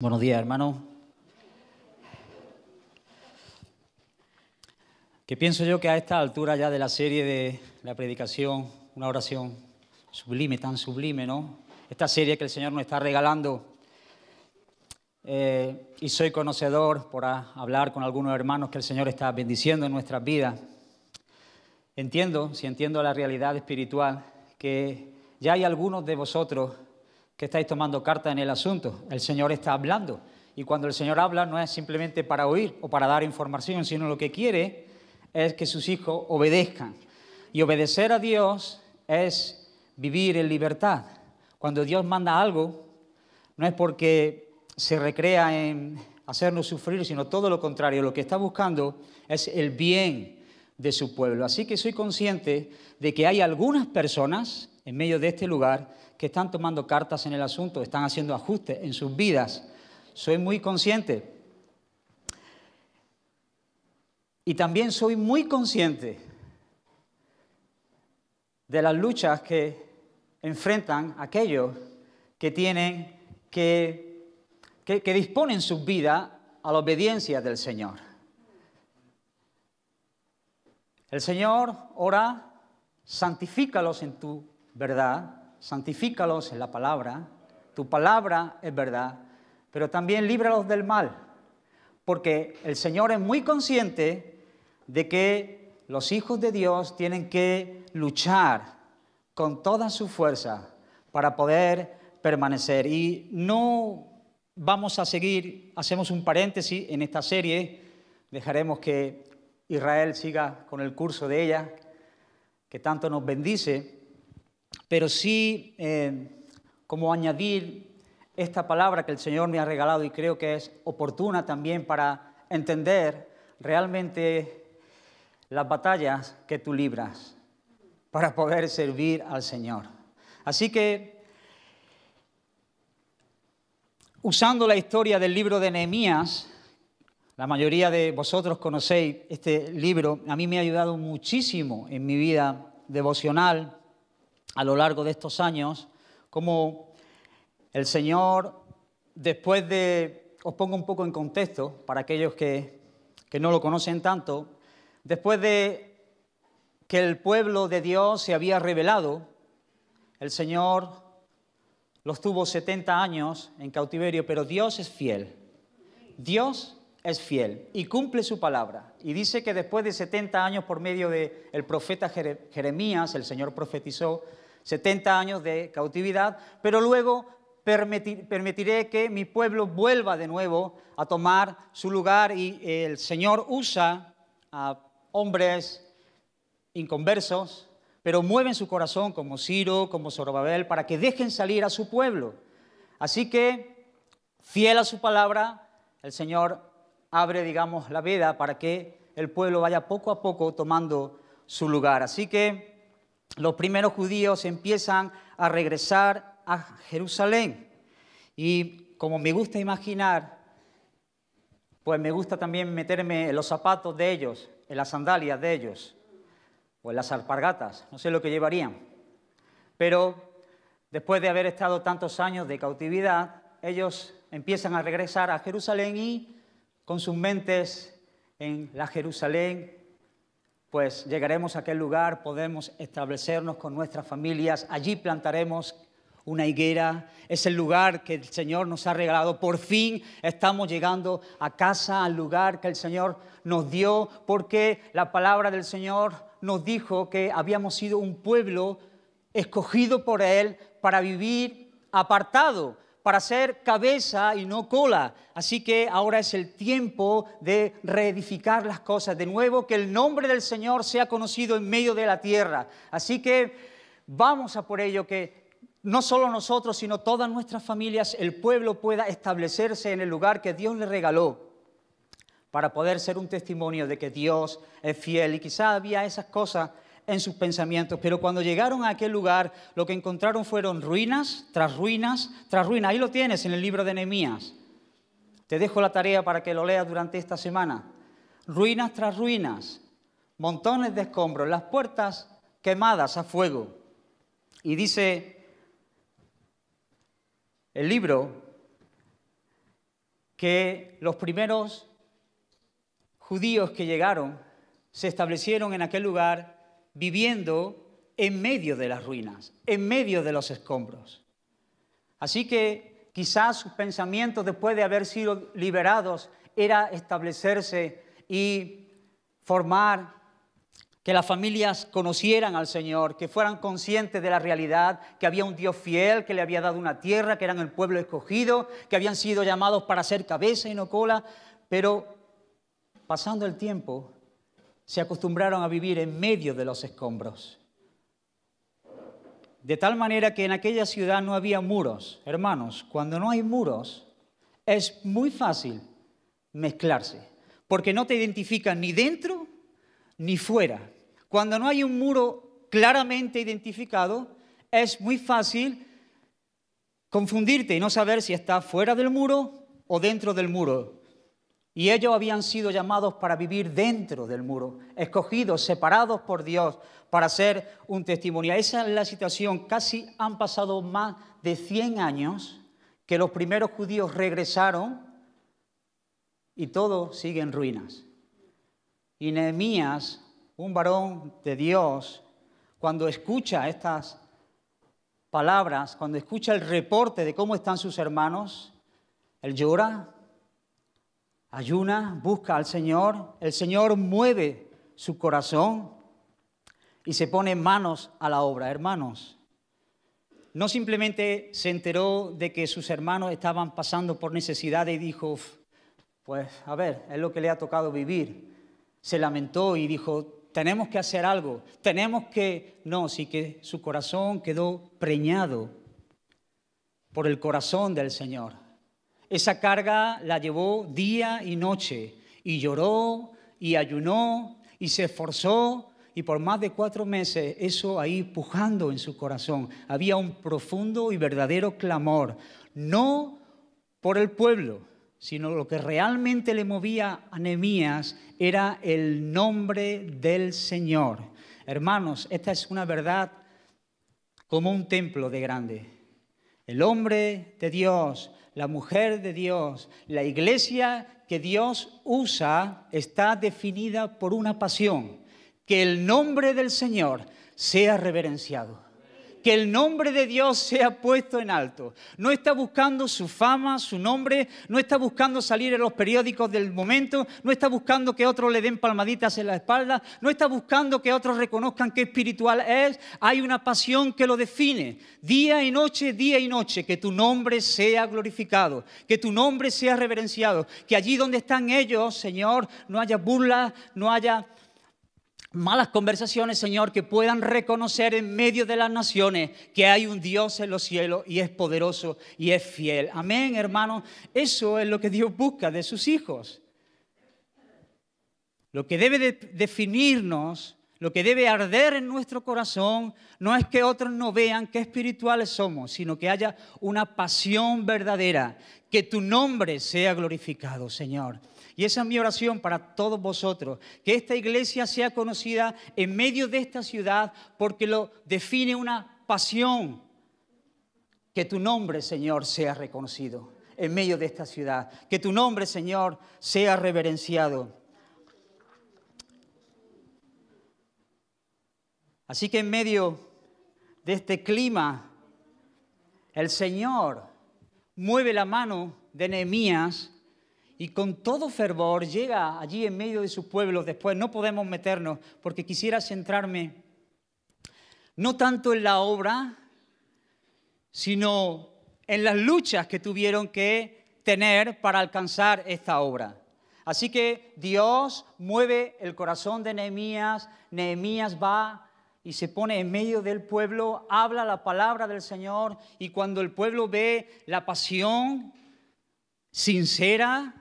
Buenos días, hermano. Que pienso yo que a esta altura ya de la serie de la predicación, una oración sublime, tan sublime, ¿no? Esta serie que el Señor nos está regalando. Eh, y soy conocedor por hablar con algunos hermanos que el Señor está bendiciendo en nuestras vidas. Entiendo, si entiendo la realidad espiritual, que ya hay algunos de vosotros que estáis tomando carta en el asunto. El Señor está hablando. Y cuando el Señor habla no es simplemente para oír o para dar información, sino lo que quiere es que sus hijos obedezcan. Y obedecer a Dios es vivir en libertad. Cuando Dios manda algo, no es porque se recrea en hacernos sufrir, sino todo lo contrario. Lo que está buscando es el bien de su pueblo. Así que soy consciente de que hay algunas personas en medio de este lugar que están tomando cartas en el asunto, están haciendo ajustes en sus vidas. Soy muy consciente. Y también soy muy consciente de las luchas que enfrentan aquellos que tienen que, que, disponen sus vidas a la obediencia del Señor. El Señor ora, santifícalos en tu verdad, santifícalos en la palabra, tu palabra es verdad, pero también líbralos del mal, porque el Señor es muy consciente de que los hijos de Dios tienen que luchar con toda su fuerza para poder permanecer. Y no vamos a seguir, hacemos un paréntesis en esta serie, dejaremos que Israel siga con el curso de ella, que tanto nos bendice pero sí eh, como añadir esta palabra que el Señor me ha regalado y creo que es oportuna también para entender realmente las batallas que tú libras para poder servir al Señor. Así que, usando la historia del libro de Nehemías, la mayoría de vosotros conocéis este libro, a mí me ha ayudado muchísimo en mi vida devocional a lo largo de estos años, como el Señor, después de, os pongo un poco en contexto para aquellos que, que no lo conocen tanto, después de que el pueblo de Dios se había revelado, el Señor los tuvo 70 años en cautiverio, pero Dios es fiel. Dios es fiel y cumple su palabra. Y dice que después de 70 años por medio del el profeta Jeremías, el Señor profetizó 70 años de cautividad, pero luego permitiré que mi pueblo vuelva de nuevo a tomar su lugar y el Señor usa a hombres inconversos, pero mueven su corazón como Ciro, como Zorobabel, para que dejen salir a su pueblo. Así que, fiel a su palabra, el Señor abre, digamos, la veda para que el pueblo vaya poco a poco tomando su lugar. Así que los primeros judíos empiezan a regresar a Jerusalén. Y como me gusta imaginar, pues me gusta también meterme en los zapatos de ellos, en las sandalias de ellos, o en las alpargatas, no sé lo que llevarían. Pero después de haber estado tantos años de cautividad, ellos empiezan a regresar a Jerusalén y con sus mentes en la Jerusalén, pues llegaremos a aquel lugar, podemos establecernos con nuestras familias, allí plantaremos una higuera, es el lugar que el Señor nos ha regalado. Por fin estamos llegando a casa, al lugar que el Señor nos dio, porque la palabra del Señor nos dijo que habíamos sido un pueblo escogido por Él para vivir apartado, para ser cabeza y no cola. Así que ahora es el tiempo de reedificar las cosas de nuevo, que el nombre del Señor sea conocido en medio de la tierra. Así que vamos a por ello, que no solo nosotros, sino todas nuestras familias, el pueblo pueda establecerse en el lugar que Dios le regaló para poder ser un testimonio de que Dios es fiel. Y quizá había esas cosas en sus pensamientos, pero cuando llegaron a aquel lugar, lo que encontraron fueron ruinas tras ruinas tras ruinas. Ahí lo tienes en el libro de Nehemías. Te dejo la tarea para que lo leas durante esta semana. Ruinas tras ruinas, montones de escombros, las puertas quemadas a fuego. Y dice el libro que los primeros judíos que llegaron se establecieron en aquel lugar viviendo en medio de las ruinas, en medio de los escombros. Así que quizás sus pensamientos, después de haber sido liberados, era establecerse y formar que las familias conocieran al Señor, que fueran conscientes de la realidad, que había un Dios fiel, que le había dado una tierra, que eran el pueblo escogido, que habían sido llamados para ser cabeza y no cola, pero pasando el tiempo, se acostumbraron a vivir en medio de los escombros. De tal manera que en aquella ciudad no había muros. Hermanos, cuando no hay muros, es muy fácil mezclarse, porque no te identifican ni dentro ni fuera. Cuando no hay un muro claramente identificado, es muy fácil confundirte y no saber si estás fuera del muro o dentro del muro. Y ellos habían sido llamados para vivir dentro del muro, escogidos, separados por Dios para ser un testimonio. Esa es la situación. Casi han pasado más de 100 años que los primeros judíos regresaron y todo sigue en ruinas. Y Nehemías, un varón de Dios, cuando escucha estas palabras, cuando escucha el reporte de cómo están sus hermanos, él llora, Ayuna, busca al Señor, el Señor mueve su corazón y se pone manos a la obra, hermanos. No simplemente se enteró de que sus hermanos estaban pasando por necesidad y dijo, pues a ver, es lo que le ha tocado vivir. Se lamentó y dijo, tenemos que hacer algo, tenemos que... No, sí que su corazón quedó preñado por el corazón del Señor. Esa carga la llevó día y noche y lloró y ayunó y se esforzó y por más de cuatro meses eso ahí pujando en su corazón. Había un profundo y verdadero clamor, no por el pueblo, sino lo que realmente le movía a Nehemías era el nombre del Señor. Hermanos, esta es una verdad como un templo de grande. El hombre de Dios la mujer de Dios, la iglesia que Dios usa está definida por una pasión, que el nombre del Señor sea reverenciado que el nombre de Dios sea puesto en alto. No está buscando su fama, su nombre, no está buscando salir en los periódicos del momento, no está buscando que otros le den palmaditas en la espalda, no está buscando que otros reconozcan qué espiritual es. Hay una pasión que lo define. Día y noche, día y noche, que tu nombre sea glorificado, que tu nombre sea reverenciado, que allí donde están ellos, Señor, no haya burlas, no haya malas conversaciones, Señor, que puedan reconocer en medio de las naciones que hay un Dios en los cielos y es poderoso y es fiel. Amén, hermano. Eso es lo que Dios busca de sus hijos. Lo que debe definirnos, lo que debe arder en nuestro corazón, no es que otros no vean qué espirituales somos, sino que haya una pasión verdadera, que tu nombre sea glorificado, Señor. Y esa es mi oración para todos vosotros, que esta iglesia sea conocida en medio de esta ciudad porque lo define una pasión. Que tu nombre, Señor, sea reconocido en medio de esta ciudad. Que tu nombre, Señor, sea reverenciado. Así que en medio de este clima, el Señor mueve la mano de Nehemías y con todo fervor llega allí en medio de su pueblo. Después no podemos meternos porque quisiera centrarme no tanto en la obra, sino en las luchas que tuvieron que tener para alcanzar esta obra. Así que Dios mueve el corazón de Nehemías, Nehemías va y se pone en medio del pueblo, habla la palabra del Señor y cuando el pueblo ve la pasión sincera,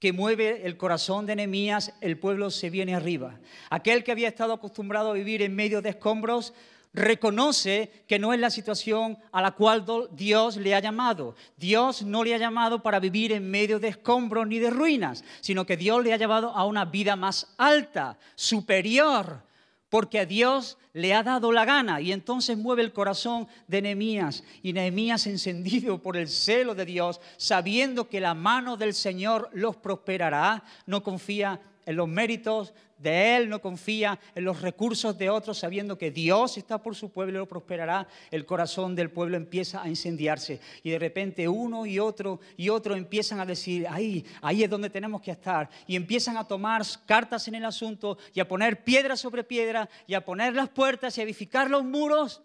que mueve el corazón de Nehemías, el pueblo se viene arriba. Aquel que había estado acostumbrado a vivir en medio de escombros reconoce que no es la situación a la cual Dios le ha llamado. Dios no le ha llamado para vivir en medio de escombros ni de ruinas, sino que Dios le ha llamado a una vida más alta, superior, porque a Dios le ha dado la gana. Y entonces mueve el corazón de Nehemías. Y Nehemías, encendido por el celo de Dios, sabiendo que la mano del Señor los prosperará, no confía en los méritos de él, no confía en los recursos de otros, sabiendo que Dios está por su pueblo y lo prosperará. El corazón del pueblo empieza a incendiarse y de repente uno y otro y otro empiezan a decir, ahí, ahí es donde tenemos que estar. Y empiezan a tomar cartas en el asunto y a poner piedra sobre piedra y a poner las puertas y a edificar los muros.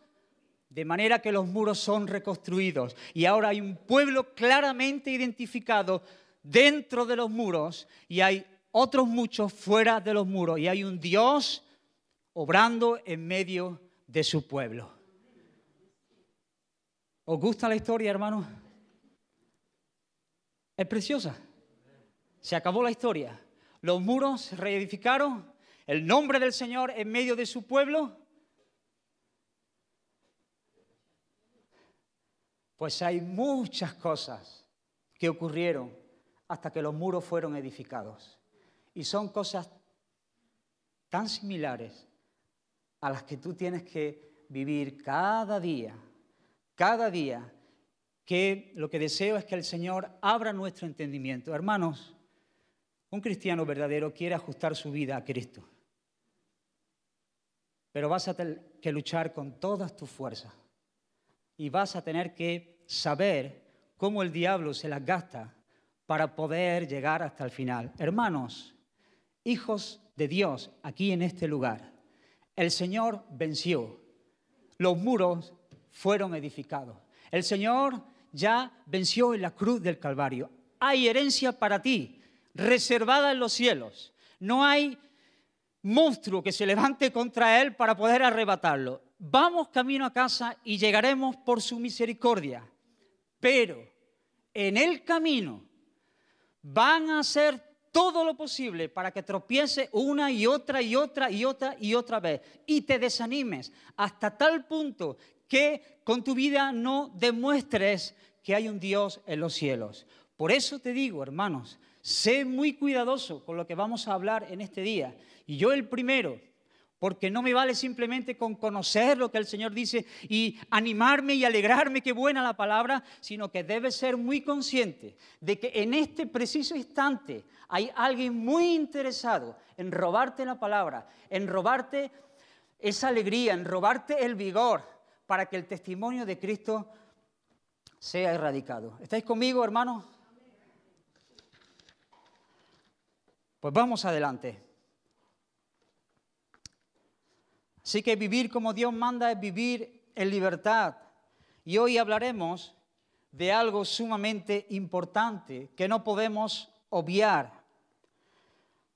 De manera que los muros son reconstruidos y ahora hay un pueblo claramente identificado dentro de los muros y hay otros muchos fuera de los muros y hay un Dios obrando en medio de su pueblo. ¿Os gusta la historia, hermano? Es preciosa. Se acabó la historia. Los muros se reedificaron, el nombre del Señor en medio de su pueblo. Pues hay muchas cosas que ocurrieron hasta que los muros fueron edificados. Y son cosas tan similares a las que tú tienes que vivir cada día, cada día, que lo que deseo es que el Señor abra nuestro entendimiento. Hermanos, un cristiano verdadero quiere ajustar su vida a Cristo, pero vas a tener que luchar con todas tus fuerzas y vas a tener que saber cómo el diablo se las gasta para poder llegar hasta el final. Hermanos, hijos de Dios aquí en este lugar. El Señor venció. Los muros fueron edificados. El Señor ya venció en la cruz del Calvario. Hay herencia para ti, reservada en los cielos. No hay monstruo que se levante contra él para poder arrebatarlo. Vamos camino a casa y llegaremos por su misericordia. Pero en el camino van a ser todo lo posible para que tropiece una y otra y otra y otra y otra vez y te desanimes hasta tal punto que con tu vida no demuestres que hay un Dios en los cielos. Por eso te digo, hermanos, sé muy cuidadoso con lo que vamos a hablar en este día. Y yo el primero, porque no me vale simplemente con conocer lo que el Señor dice y animarme y alegrarme qué buena la palabra, sino que debes ser muy consciente de que en este preciso instante hay alguien muy interesado en robarte la palabra, en robarte esa alegría, en robarte el vigor para que el testimonio de Cristo sea erradicado. ¿Estáis conmigo, hermanos? Pues vamos adelante. Así que vivir como Dios manda es vivir en libertad. Y hoy hablaremos de algo sumamente importante que no podemos obviar.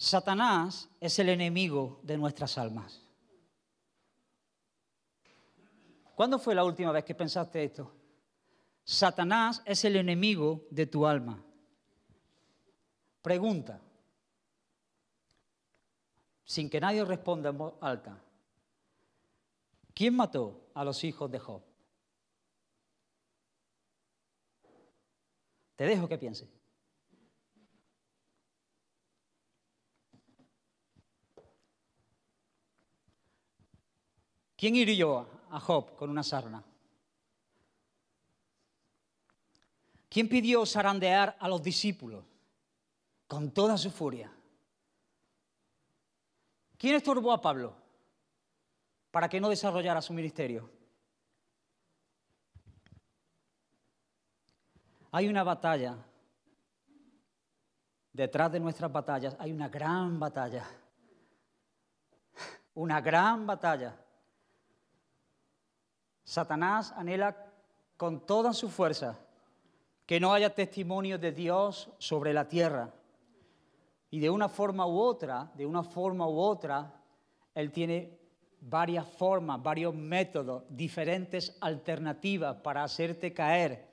Satanás es el enemigo de nuestras almas. ¿Cuándo fue la última vez que pensaste esto? Satanás es el enemigo de tu alma. Pregunta, sin que nadie responda en voz alta. ¿Quién mató a los hijos de Job? Te dejo que pienses. ¿Quién hirió a Job con una sarna? ¿Quién pidió zarandear a los discípulos con toda su furia? ¿Quién estorbó a Pablo para que no desarrollara su ministerio? Hay una batalla. Detrás de nuestras batallas hay una gran batalla. Una gran batalla Satanás anhela con toda su fuerza que no haya testimonio de Dios sobre la tierra. Y de una forma u otra, de una forma u otra, él tiene varias formas, varios métodos, diferentes alternativas para hacerte caer.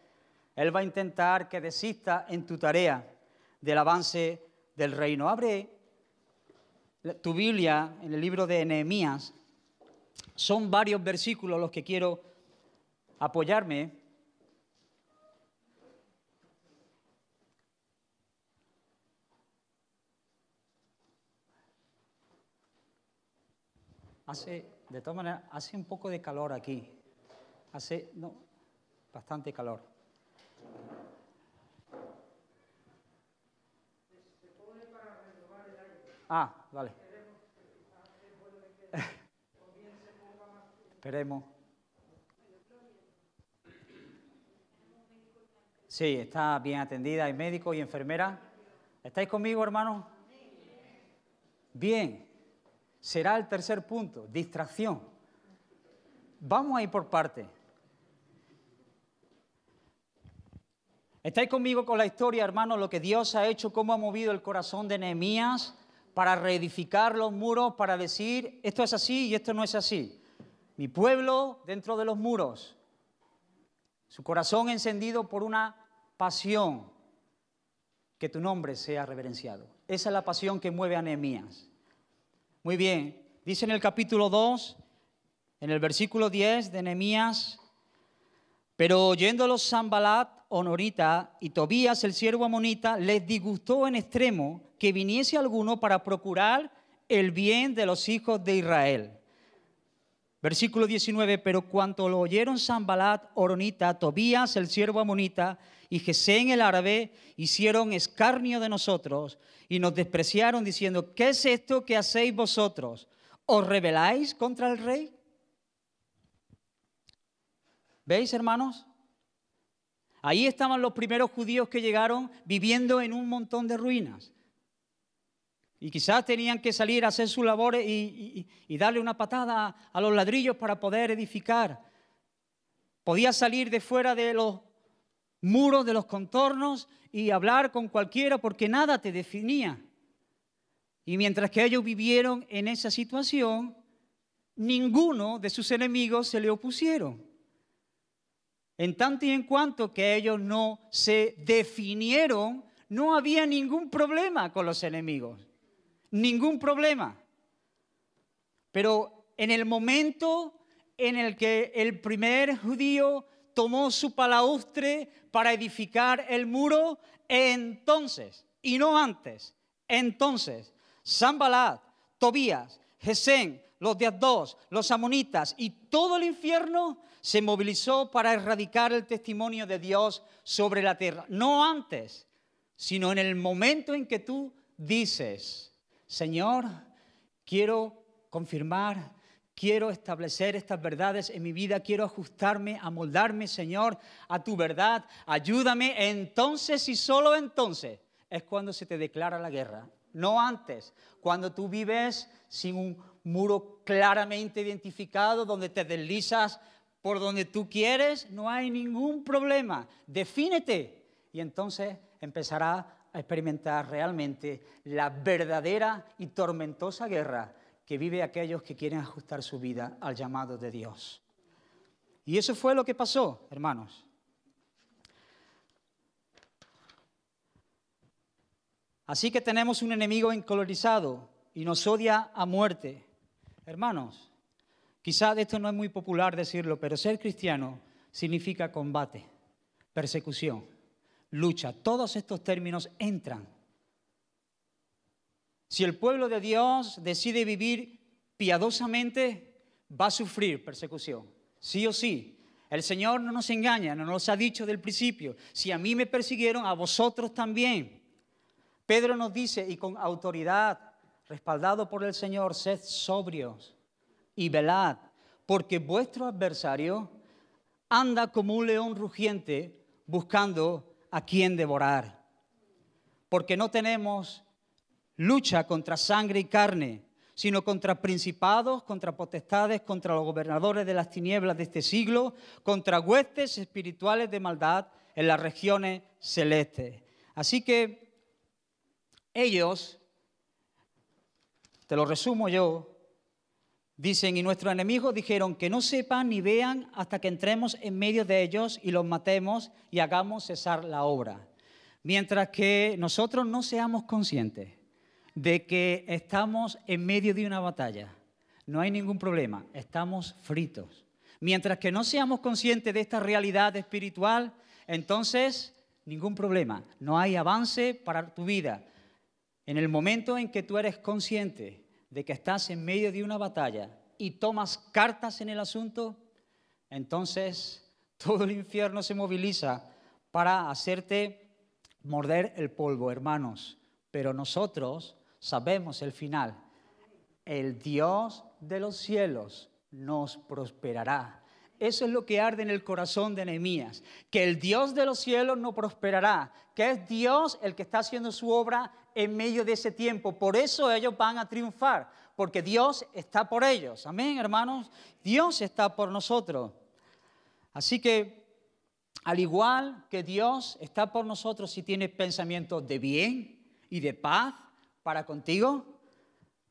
Él va a intentar que desista en tu tarea del avance del reino. Abre tu Biblia en el libro de Nehemías, son varios versículos los que quiero apoyarme. Hace, de todas maneras, hace un poco de calor aquí. Hace no, bastante calor. Ah, vale. Esperemos. Sí, está bien atendida. Hay médico y enfermera ¿Estáis conmigo, hermano? Bien. Será el tercer punto, distracción. Vamos a ir por parte ¿Estáis conmigo con la historia, hermano? Lo que Dios ha hecho, cómo ha movido el corazón de Nehemías para reedificar los muros, para decir, esto es así y esto no es así mi pueblo dentro de los muros, su corazón encendido por una pasión, que tu nombre sea reverenciado. Esa es la pasión que mueve a Nehemías. Muy bien, dice en el capítulo 2, en el versículo 10 de Nehemías, pero oyéndolos Sambalat, Honorita y Tobías, el siervo amonita, les disgustó en extremo que viniese alguno para procurar el bien de los hijos de Israel. Versículo 19, pero cuanto lo oyeron Sambalat, Oronita, Tobías, el siervo amonita, y en el árabe, hicieron escarnio de nosotros y nos despreciaron diciendo, ¿qué es esto que hacéis vosotros? ¿Os rebeláis contra el rey? ¿Veis, hermanos? Ahí estaban los primeros judíos que llegaron viviendo en un montón de ruinas. Y quizás tenían que salir a hacer sus labores y, y darle una patada a los ladrillos para poder edificar. Podía salir de fuera de los muros, de los contornos y hablar con cualquiera porque nada te definía. Y mientras que ellos vivieron en esa situación, ninguno de sus enemigos se le opusieron. En tanto y en cuanto que ellos no se definieron, no había ningún problema con los enemigos ningún problema. Pero en el momento en el que el primer judío tomó su palaustre para edificar el muro, entonces, y no antes, entonces, Balad, Tobías, Gesén, los de los amonitas y todo el infierno se movilizó para erradicar el testimonio de Dios sobre la tierra. No antes, sino en el momento en que tú dices, Señor, quiero confirmar, quiero establecer estas verdades en mi vida, quiero ajustarme, amoldarme, Señor, a tu verdad, ayúdame. Entonces y solo entonces es cuando se te declara la guerra, no antes, cuando tú vives sin un muro claramente identificado donde te deslizas por donde tú quieres, no hay ningún problema. Defínete y entonces empezará a experimentar realmente la verdadera y tormentosa guerra que vive aquellos que quieren ajustar su vida al llamado de Dios. Y eso fue lo que pasó, hermanos. Así que tenemos un enemigo encolorizado y nos odia a muerte. Hermanos, quizá esto no es muy popular decirlo, pero ser cristiano significa combate, persecución lucha. Todos estos términos entran. Si el pueblo de Dios decide vivir piadosamente, va a sufrir persecución, sí o sí. El Señor no nos engaña, no nos ha dicho del principio, si a mí me persiguieron, a vosotros también. Pedro nos dice, y con autoridad, respaldado por el Señor, sed sobrios y velad, porque vuestro adversario anda como un león rugiente buscando a quien devorar. Porque no tenemos lucha contra sangre y carne, sino contra principados, contra potestades, contra los gobernadores de las tinieblas de este siglo, contra huestes espirituales de maldad en las regiones celestes. Así que ellos, te lo resumo yo, Dicen, y nuestros enemigos dijeron que no sepan ni vean hasta que entremos en medio de ellos y los matemos y hagamos cesar la obra. Mientras que nosotros no seamos conscientes de que estamos en medio de una batalla, no hay ningún problema, estamos fritos. Mientras que no seamos conscientes de esta realidad espiritual, entonces ningún problema, no hay avance para tu vida. En el momento en que tú eres consciente de que estás en medio de una batalla y tomas cartas en el asunto, entonces todo el infierno se moviliza para hacerte morder el polvo, hermanos. Pero nosotros sabemos el final. El Dios de los cielos nos prosperará. Eso es lo que arde en el corazón de Nehemías, que el Dios de los cielos no prosperará, que es Dios el que está haciendo su obra en medio de ese tiempo. Por eso ellos van a triunfar, porque Dios está por ellos. Amén, hermanos. Dios está por nosotros. Así que, al igual que Dios está por nosotros si tienes pensamientos de bien y de paz para contigo,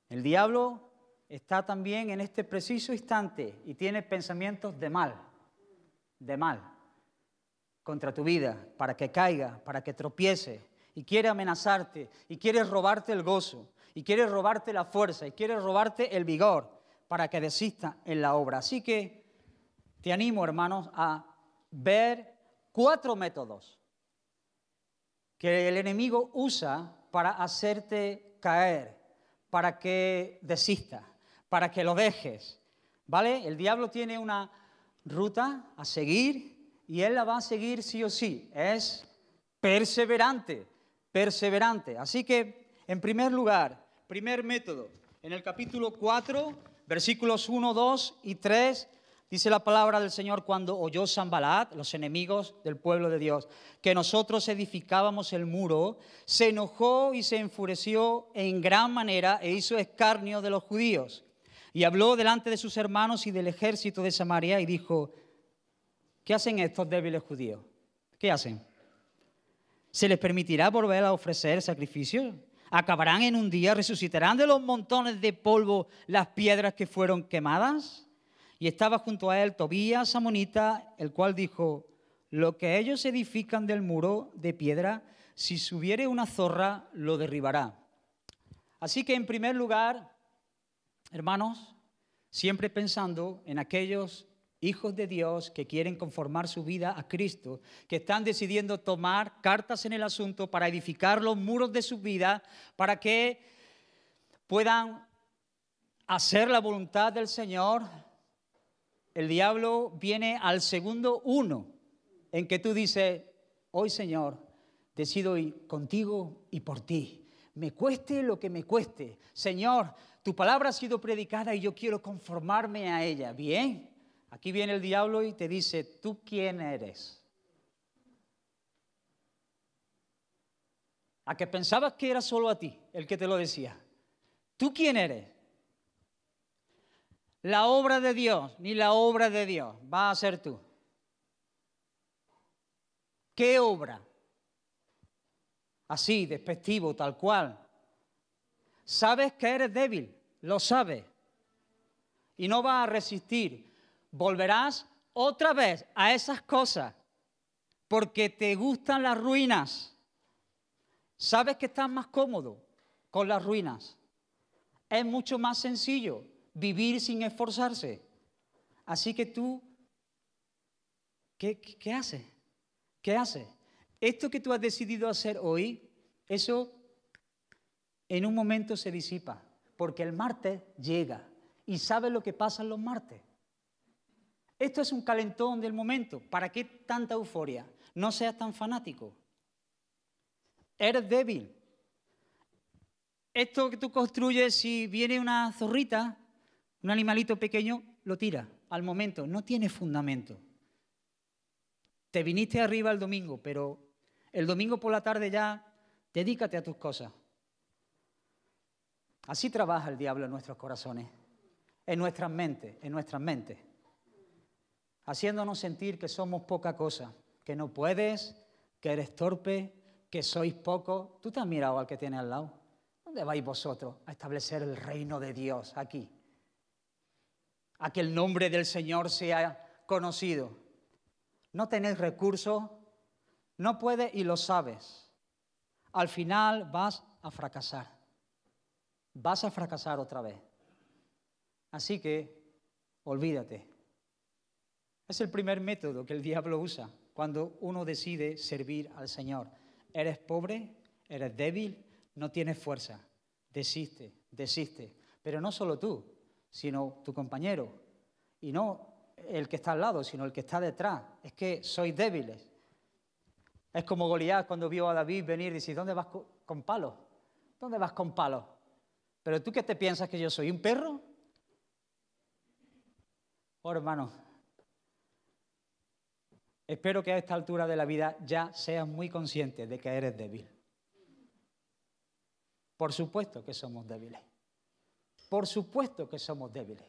el diablo está también en este preciso instante y tiene pensamientos de mal, de mal, contra tu vida, para que caiga, para que tropiece y quiere amenazarte y quiere robarte el gozo y quiere robarte la fuerza y quiere robarte el vigor para que desista en la obra. Así que te animo, hermanos, a ver cuatro métodos que el enemigo usa para hacerte caer, para que desista, para que lo dejes. ¿Vale? El diablo tiene una ruta a seguir y él la va a seguir sí o sí. Es perseverante perseverante. Así que, en primer lugar, primer método, en el capítulo 4, versículos 1, 2 y 3, dice la palabra del Señor cuando oyó Sanbalat, los enemigos del pueblo de Dios, que nosotros edificábamos el muro, se enojó y se enfureció en gran manera e hizo escarnio de los judíos. Y habló delante de sus hermanos y del ejército de Samaria y dijo, ¿qué hacen estos débiles judíos? ¿Qué hacen? ¿Se les permitirá volver a ofrecer sacrificios? ¿Acabarán en un día? ¿Resucitarán de los montones de polvo las piedras que fueron quemadas? Y estaba junto a él Tobías, Samonita, el cual dijo, lo que ellos edifican del muro de piedra, si subiere una zorra, lo derribará. Así que en primer lugar, hermanos, siempre pensando en aquellos hijos de Dios que quieren conformar su vida a Cristo, que están decidiendo tomar cartas en el asunto para edificar los muros de su vida, para que puedan hacer la voluntad del Señor. El diablo viene al segundo uno en que tú dices, hoy Señor, decido ir contigo y por ti me cueste lo que me cueste. Señor, tu palabra ha sido predicada y yo quiero conformarme a ella. Bien, Aquí viene el diablo y te dice, ¿tú quién eres? A que pensabas que era solo a ti el que te lo decía. ¿Tú quién eres? La obra de Dios, ni la obra de Dios, va a ser tú. ¿Qué obra? Así, despectivo, tal cual. Sabes que eres débil, lo sabes. Y no vas a resistir volverás otra vez a esas cosas porque te gustan las ruinas. Sabes que estás más cómodo con las ruinas. Es mucho más sencillo vivir sin esforzarse. Así que tú, ¿qué, qué, qué haces? ¿Qué haces? Esto que tú has decidido hacer hoy, eso en un momento se disipa, porque el martes llega. ¿Y sabes lo que pasa en los martes? Esto es un calentón del momento. ¿Para qué tanta euforia? No seas tan fanático. Eres débil. Esto que tú construyes, si viene una zorrita, un animalito pequeño, lo tira al momento. No tiene fundamento. Te viniste arriba el domingo, pero el domingo por la tarde ya dedícate a tus cosas. Así trabaja el diablo en nuestros corazones, en nuestras mentes, en nuestras mentes haciéndonos sentir que somos poca cosa, que no puedes, que eres torpe, que sois poco. Tú te has mirado al que tiene al lado. ¿Dónde vais vosotros a establecer el reino de Dios aquí? A que el nombre del Señor sea conocido. No tenéis recursos, no puedes y lo sabes. Al final vas a fracasar. Vas a fracasar otra vez. Así que olvídate es el primer método que el diablo usa cuando uno decide servir al Señor. Eres pobre, eres débil, no tienes fuerza. Desiste, desiste. Pero no solo tú, sino tu compañero. Y no el que está al lado, sino el que está detrás. Es que sois débiles. Es como Goliat cuando vio a David venir y dice, ¿dónde vas con palos? ¿Dónde vas con palos? Pero tú qué te piensas que yo soy un perro? Oh, hermano, Espero que a esta altura de la vida ya seas muy consciente de que eres débil. Por supuesto que somos débiles. Por supuesto que somos débiles.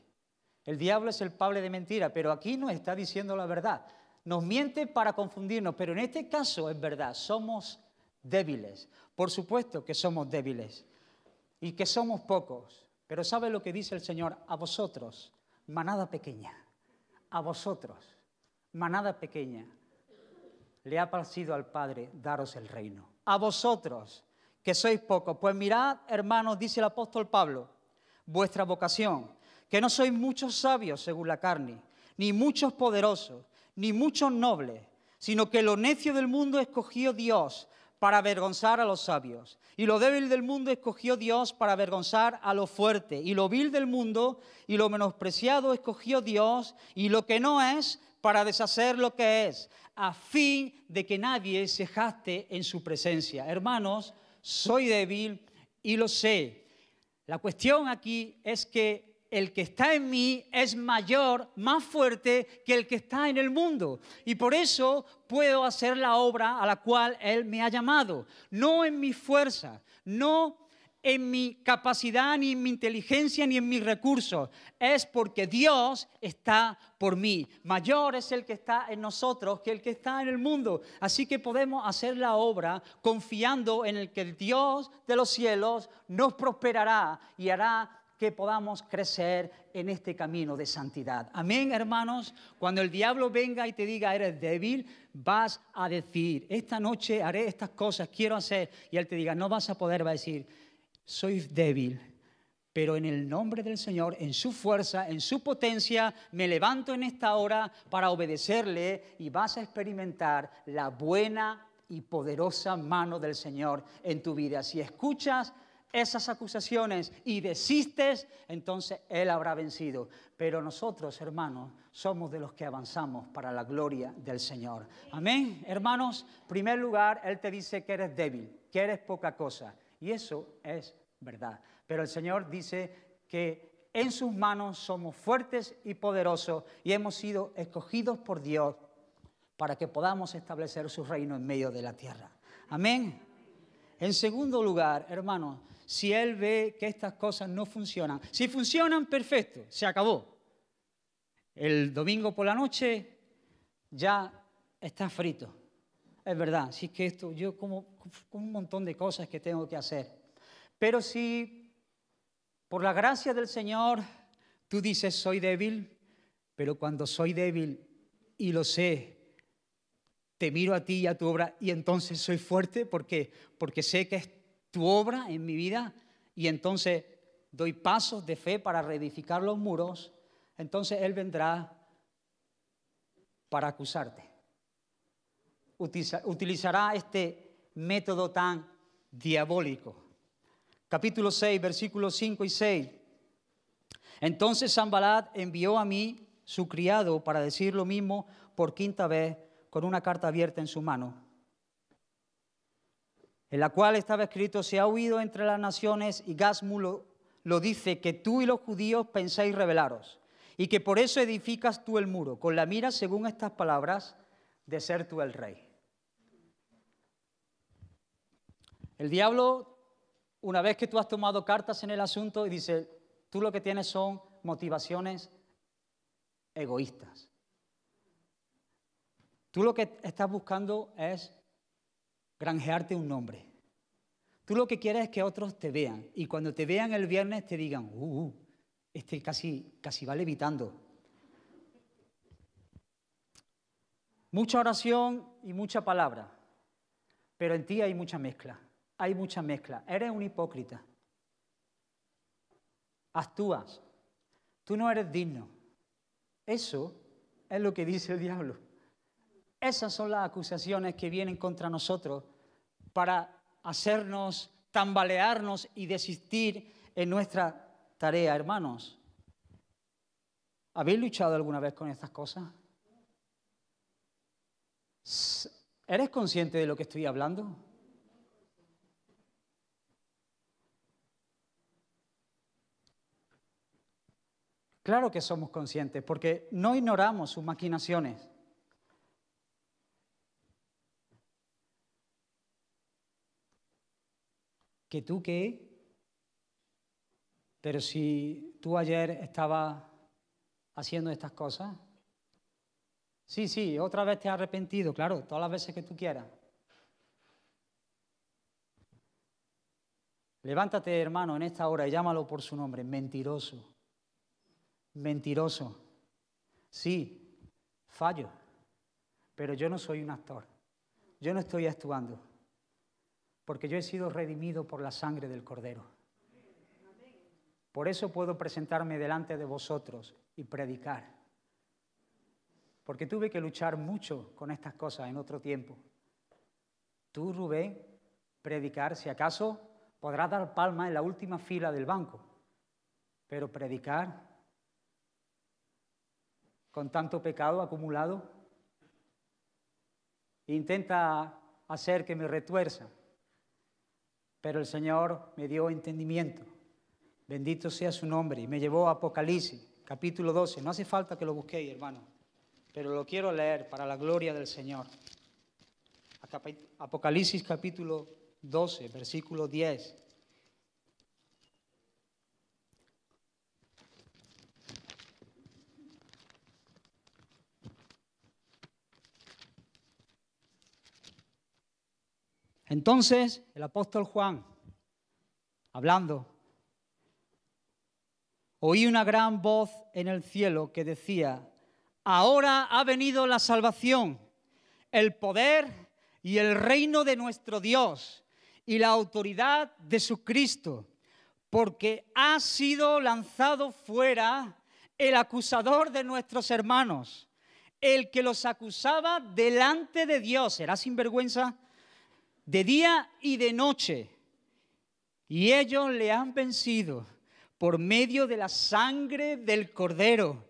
El diablo es el Pablo de mentira, pero aquí nos está diciendo la verdad. Nos miente para confundirnos, pero en este caso es verdad, somos débiles. Por supuesto que somos débiles y que somos pocos. Pero ¿sabe lo que dice el Señor? A vosotros, manada pequeña, a vosotros manada pequeña, le ha parecido al Padre daros el reino. A vosotros, que sois pocos, pues mirad, hermanos, dice el apóstol Pablo, vuestra vocación, que no sois muchos sabios según la carne, ni muchos poderosos, ni muchos nobles, sino que lo necio del mundo escogió Dios para avergonzar a los sabios. Y lo débil del mundo escogió Dios para avergonzar a lo fuerte. Y lo vil del mundo y lo menospreciado escogió Dios. Y lo que no es, para deshacer lo que es, a fin de que nadie se jaste en su presencia. Hermanos, soy débil y lo sé. La cuestión aquí es que el que está en mí es mayor, más fuerte que el que está en el mundo. Y por eso puedo hacer la obra a la cual Él me ha llamado. No en mi fuerza, no en mi capacidad, ni en mi inteligencia, ni en mis recursos. Es porque Dios está por mí. Mayor es el que está en nosotros que el que está en el mundo. Así que podemos hacer la obra confiando en el que el Dios de los cielos nos prosperará y hará que podamos crecer en este camino de santidad. Amén, hermanos. Cuando el diablo venga y te diga, eres débil, vas a decir, esta noche haré estas cosas, quiero hacer. Y él te diga, no vas a poder, va a decir, soy débil, pero en el nombre del Señor, en su fuerza, en su potencia, me levanto en esta hora para obedecerle y vas a experimentar la buena y poderosa mano del Señor en tu vida. Si escuchas esas acusaciones y desistes, entonces Él habrá vencido. Pero nosotros, hermanos, somos de los que avanzamos para la gloria del Señor. Amén. Hermanos, En primer lugar, Él te dice que eres débil, que eres poca cosa. Y eso es verdad. Pero el Señor dice que en sus manos somos fuertes y poderosos y hemos sido escogidos por Dios para que podamos establecer su reino en medio de la tierra. Amén. En segundo lugar, hermanos, si Él ve que estas cosas no funcionan, si funcionan, perfecto, se acabó. El domingo por la noche ya está frito es verdad, sí que esto, yo como un montón de cosas que tengo que hacer. Pero si por la gracia del Señor tú dices soy débil, pero cuando soy débil y lo sé, te miro a ti y a tu obra y entonces soy fuerte porque porque sé que es tu obra en mi vida y entonces doy pasos de fe para reedificar los muros, entonces él vendrá para acusarte utilizará este método tan diabólico. Capítulo 6, versículos 5 y 6. Entonces Sanbalat envió a mí, su criado, para decir lo mismo por quinta vez, con una carta abierta en su mano, en la cual estaba escrito, se ha huido entre las naciones y Gasmulo lo, lo dice, que tú y los judíos pensáis revelaros, y que por eso edificas tú el muro, con la mira, según estas palabras, de ser tú el rey. El diablo, una vez que tú has tomado cartas en el asunto y dice, tú lo que tienes son motivaciones egoístas. Tú lo que estás buscando es granjearte un nombre. Tú lo que quieres es que otros te vean y cuando te vean el viernes te digan, uh, uh este casi, casi va levitando. Mucha oración y mucha palabra, pero en ti hay mucha mezcla hay mucha mezcla. Eres un hipócrita. Actúas. Tú no eres digno. Eso es lo que dice el diablo. Esas son las acusaciones que vienen contra nosotros para hacernos tambalearnos y desistir en nuestra tarea, hermanos. ¿Habéis luchado alguna vez con estas cosas? ¿Eres consciente de lo que estoy hablando? Claro que somos conscientes, porque no ignoramos sus maquinaciones. ¿Que tú qué? Pero si tú ayer estabas haciendo estas cosas, sí, sí, otra vez te has arrepentido, claro, todas las veces que tú quieras. Levántate, hermano, en esta hora y llámalo por su nombre, mentiroso mentiroso. Sí, fallo, pero yo no soy un actor. Yo no estoy actuando, porque yo he sido redimido por la sangre del Cordero. Por eso puedo presentarme delante de vosotros y predicar. Porque tuve que luchar mucho con estas cosas en otro tiempo. Tú, Rubén, predicar, si acaso podrás dar palma en la última fila del banco, pero predicar con tanto pecado acumulado? Intenta hacer que me retuerza, pero el Señor me dio entendimiento. Bendito sea su nombre y me llevó a Apocalipsis, capítulo 12. No hace falta que lo busquéis, hermano, pero lo quiero leer para la gloria del Señor. Apocalipsis capítulo 12, versículo 10. Entonces el apóstol Juan, hablando, oí una gran voz en el cielo que decía, ahora ha venido la salvación, el poder y el reino de nuestro Dios y la autoridad de su Cristo, porque ha sido lanzado fuera el acusador de nuestros hermanos, el que los acusaba delante de Dios. ¿Será sinvergüenza? de día y de noche, y ellos le han vencido por medio de la sangre del cordero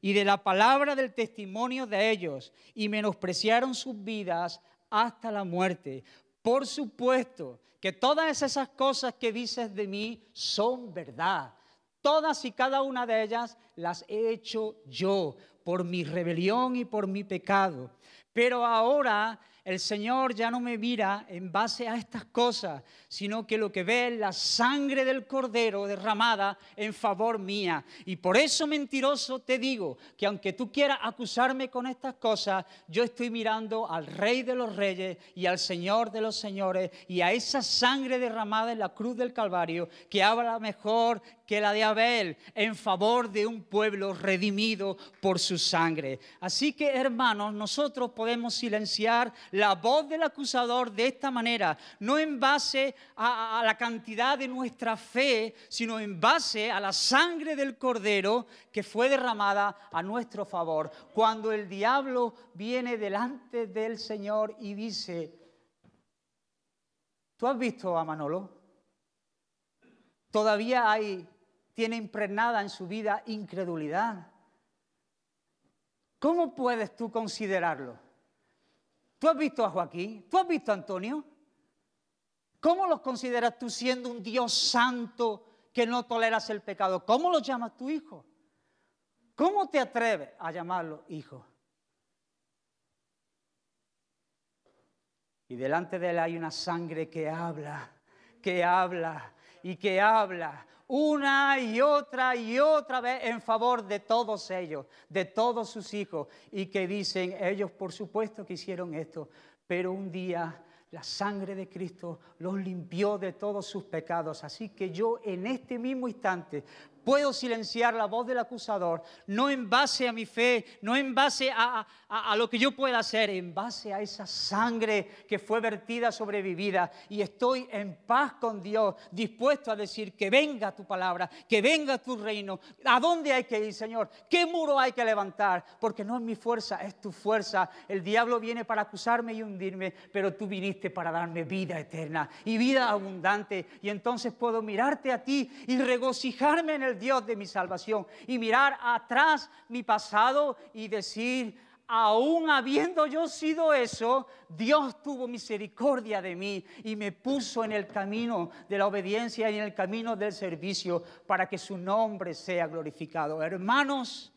y de la palabra del testimonio de ellos, y menospreciaron sus vidas hasta la muerte. Por supuesto que todas esas cosas que dices de mí son verdad. Todas y cada una de ellas las he hecho yo por mi rebelión y por mi pecado. Pero ahora el Señor ya no me mira en base a estas cosas, sino que lo que ve es la sangre del cordero derramada en favor mía. Y por eso, mentiroso, te digo que aunque tú quieras acusarme con estas cosas, yo estoy mirando al Rey de los Reyes y al Señor de los Señores y a esa sangre derramada en la cruz del Calvario que habla mejor que la de Abel en favor de un pueblo redimido por su sangre. Así que, hermanos, nosotros podemos silenciar la voz del acusador de esta manera, no en base a, la cantidad de nuestra fe, sino en base a la sangre del cordero que fue derramada a nuestro favor. Cuando el diablo viene delante del Señor y dice, ¿tú has visto a Manolo? Todavía hay, tiene impregnada en su vida incredulidad. ¿Cómo puedes tú considerarlo? ¿Tú has visto a Joaquín? ¿Tú has visto a Antonio? ¿Cómo los consideras tú siendo un Dios santo que no toleras el pecado? ¿Cómo los llamas tu hijo? ¿Cómo te atreves a llamarlo hijo? Y delante de él hay una sangre que habla, que habla y que habla una y otra y otra vez en favor de todos ellos, de todos sus hijos, y que dicen, ellos por supuesto que hicieron esto, pero un día la sangre de Cristo los limpió de todos sus pecados. Así que yo en este mismo instante Puedo silenciar la voz del acusador, no en base a mi fe, no en base a, a, lo que yo pueda hacer, en base a esa sangre que fue vertida sobre mi vida. Y estoy en paz con Dios, dispuesto a decir que venga tu palabra, que venga tu reino. ¿A dónde hay que ir, Señor? ¿Qué muro hay que levantar? Porque no es mi fuerza, es tu fuerza. El diablo viene para acusarme y hundirme, pero tú viniste para darme vida eterna y vida abundante. Y entonces puedo mirarte a ti y regocijarme en el Dios de mi salvación y mirar atrás mi pasado y decir, aún habiendo yo sido eso, Dios tuvo misericordia de mí y me puso en el camino de la obediencia y en el camino del servicio para que su nombre sea glorificado. Hermanos,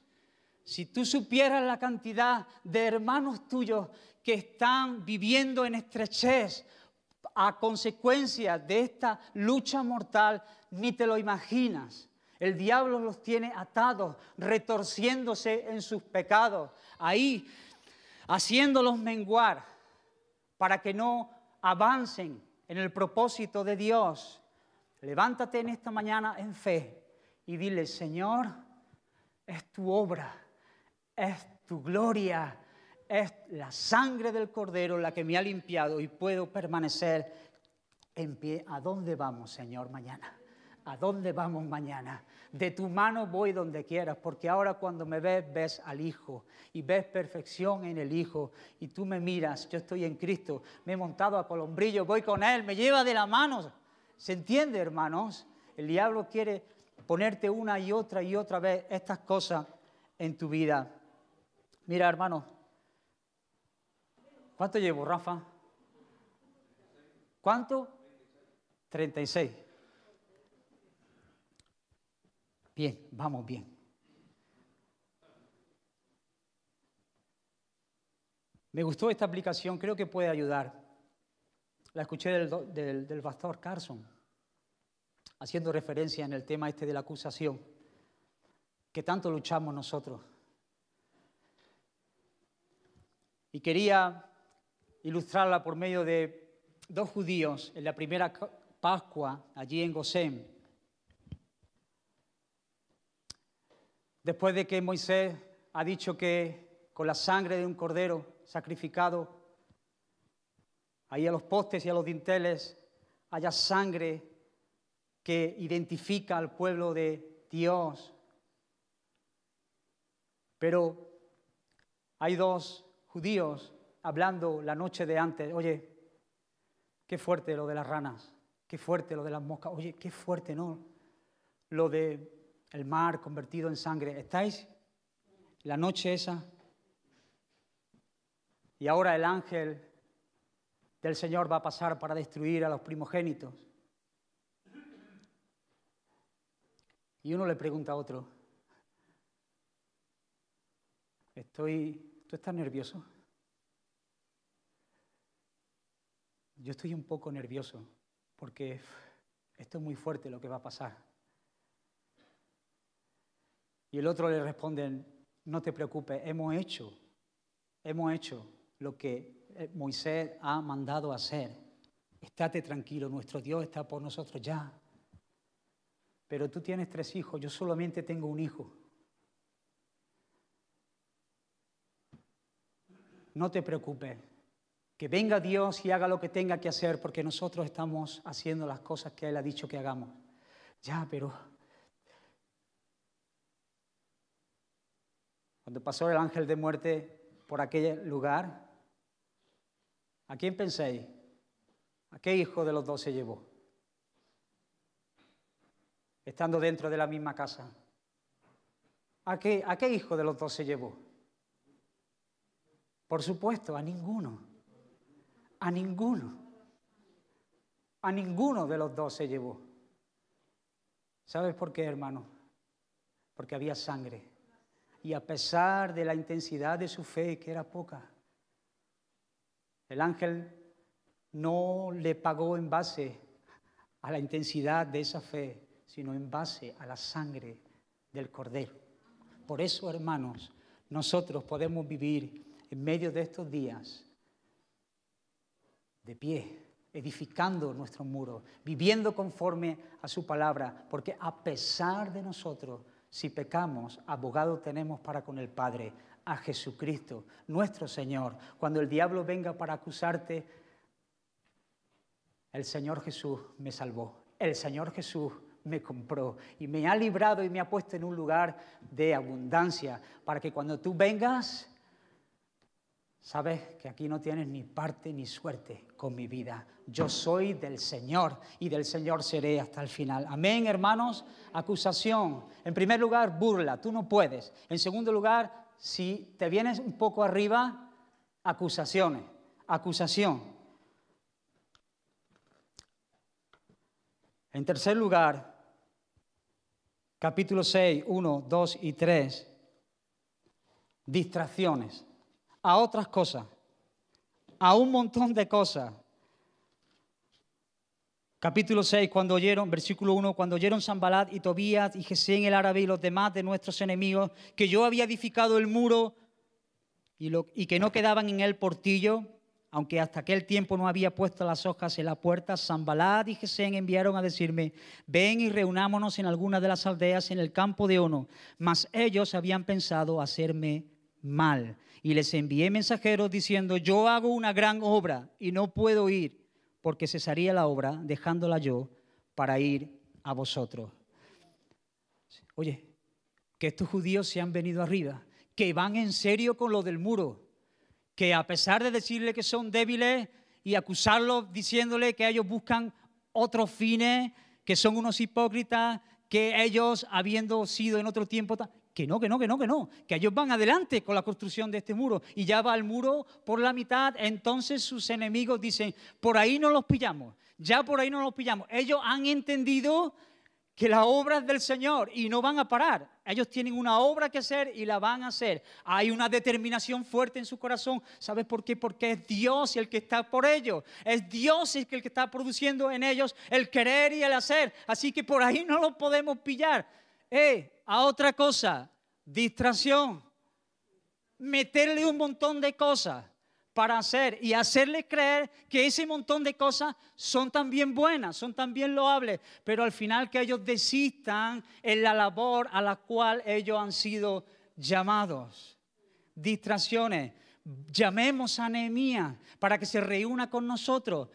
si tú supieras la cantidad de hermanos tuyos que están viviendo en estrechez a consecuencia de esta lucha mortal, ni te lo imaginas. El diablo los tiene atados, retorciéndose en sus pecados, ahí haciéndolos menguar para que no avancen en el propósito de Dios. Levántate en esta mañana en fe y dile, Señor, es tu obra, es tu gloria, es la sangre del Cordero la que me ha limpiado y puedo permanecer en pie. ¿A dónde vamos, Señor, mañana? ¿A dónde vamos mañana? De tu mano voy donde quieras, porque ahora cuando me ves, ves al Hijo y ves perfección en el Hijo. Y tú me miras, yo estoy en Cristo, me he montado a colombrillo, voy con Él, me lleva de la mano. ¿Se entiende, hermanos? El diablo quiere ponerte una y otra y otra vez estas cosas en tu vida. Mira, hermanos, ¿cuánto llevo, Rafa? ¿Cuánto? 36. Bien, vamos bien. Me gustó esta aplicación, creo que puede ayudar. La escuché del, del, pastor Carson, haciendo referencia en el tema este de la acusación, que tanto luchamos nosotros. Y quería ilustrarla por medio de dos judíos en la primera Pascua, allí en Gosén, Después de que Moisés ha dicho que con la sangre de un cordero sacrificado, ahí a los postes y a los dinteles haya sangre que identifica al pueblo de Dios. Pero hay dos judíos hablando la noche de antes, oye, qué fuerte lo de las ranas, qué fuerte lo de las moscas, oye, qué fuerte, ¿no? Lo de el mar convertido en sangre. ¿Estáis? La noche esa. Y ahora el ángel del Señor va a pasar para destruir a los primogénitos. Y uno le pregunta a otro, estoy, ¿tú estás nervioso? Yo estoy un poco nervioso porque esto es muy fuerte lo que va a pasar. Y el otro le responde, no te preocupes, hemos hecho, hemos hecho lo que eh, Moisés ha mandado hacer. Estate tranquilo, nuestro Dios está por nosotros ya. Pero tú tienes tres hijos, yo solamente tengo un hijo. No te preocupes, que venga Dios y haga lo que tenga que hacer, porque nosotros estamos haciendo las cosas que Él ha dicho que hagamos. Ya, pero Cuando pasó el ángel de muerte por aquel lugar, ¿a quién pensáis? ¿A qué hijo de los dos se llevó? Estando dentro de la misma casa. ¿A qué, ¿A qué hijo de los dos se llevó? Por supuesto, a ninguno. A ninguno. A ninguno de los dos se llevó. ¿Sabes por qué, hermano? Porque había sangre y a pesar de la intensidad de su fe, que era poca, el ángel no le pagó en base a la intensidad de esa fe, sino en base a la sangre del cordero. Por eso, hermanos, nosotros podemos vivir en medio de estos días de pie, edificando nuestro muro, viviendo conforme a su palabra, porque a pesar de nosotros, si pecamos, abogado tenemos para con el Padre, a Jesucristo, nuestro Señor. Cuando el diablo venga para acusarte, el Señor Jesús me salvó, el Señor Jesús me compró y me ha librado y me ha puesto en un lugar de abundancia para que cuando tú vengas Sabes que aquí no tienes ni parte ni suerte con mi vida. Yo soy del Señor y del Señor seré hasta el final. Amén, hermanos. Acusación. En primer lugar, burla. Tú no puedes. En segundo lugar, si te vienes un poco arriba, acusaciones. Acusación. En tercer lugar, capítulo 6, 1, 2 y 3, distracciones a otras cosas, a un montón de cosas. Capítulo 6, cuando oyeron, versículo 1, cuando oyeron Sanbalat y Tobías y Gesén el árabe y los demás de nuestros enemigos, que yo había edificado el muro y, lo, que no quedaban en el portillo, aunque hasta aquel tiempo no había puesto las hojas en la puerta, Sanbalat y Gesén enviaron a decirme, ven y reunámonos en alguna de las aldeas en el campo de Ono. Mas ellos habían pensado hacerme mal. Y les envié mensajeros diciendo, yo hago una gran obra y no puedo ir, porque cesaría la obra dejándola yo para ir a vosotros. Oye, que estos judíos se han venido arriba, que van en serio con lo del muro, que a pesar de decirle que son débiles y acusarlos diciéndole que ellos buscan otros fines, que son unos hipócritas, que ellos, habiendo sido en otro tiempo, que no, que no, que no, que no, que ellos van adelante con la construcción de este muro y ya va el muro por la mitad, entonces sus enemigos dicen, por ahí no los pillamos, ya por ahí no los pillamos. Ellos han entendido que la obra es del Señor y no van a parar. Ellos tienen una obra que hacer y la van a hacer. Hay una determinación fuerte en su corazón. ¿Sabes por qué? Porque es Dios el que está por ellos. Es Dios el que está produciendo en ellos el querer y el hacer. Así que por ahí no lo podemos pillar. Eh, a otra cosa, distracción, meterle un montón de cosas para hacer y hacerle creer que ese montón de cosas son también buenas, son también loables, pero al final que ellos desistan en la labor a la cual ellos han sido llamados. Distracciones. Llamemos a Nehemías para que se reúna con nosotros,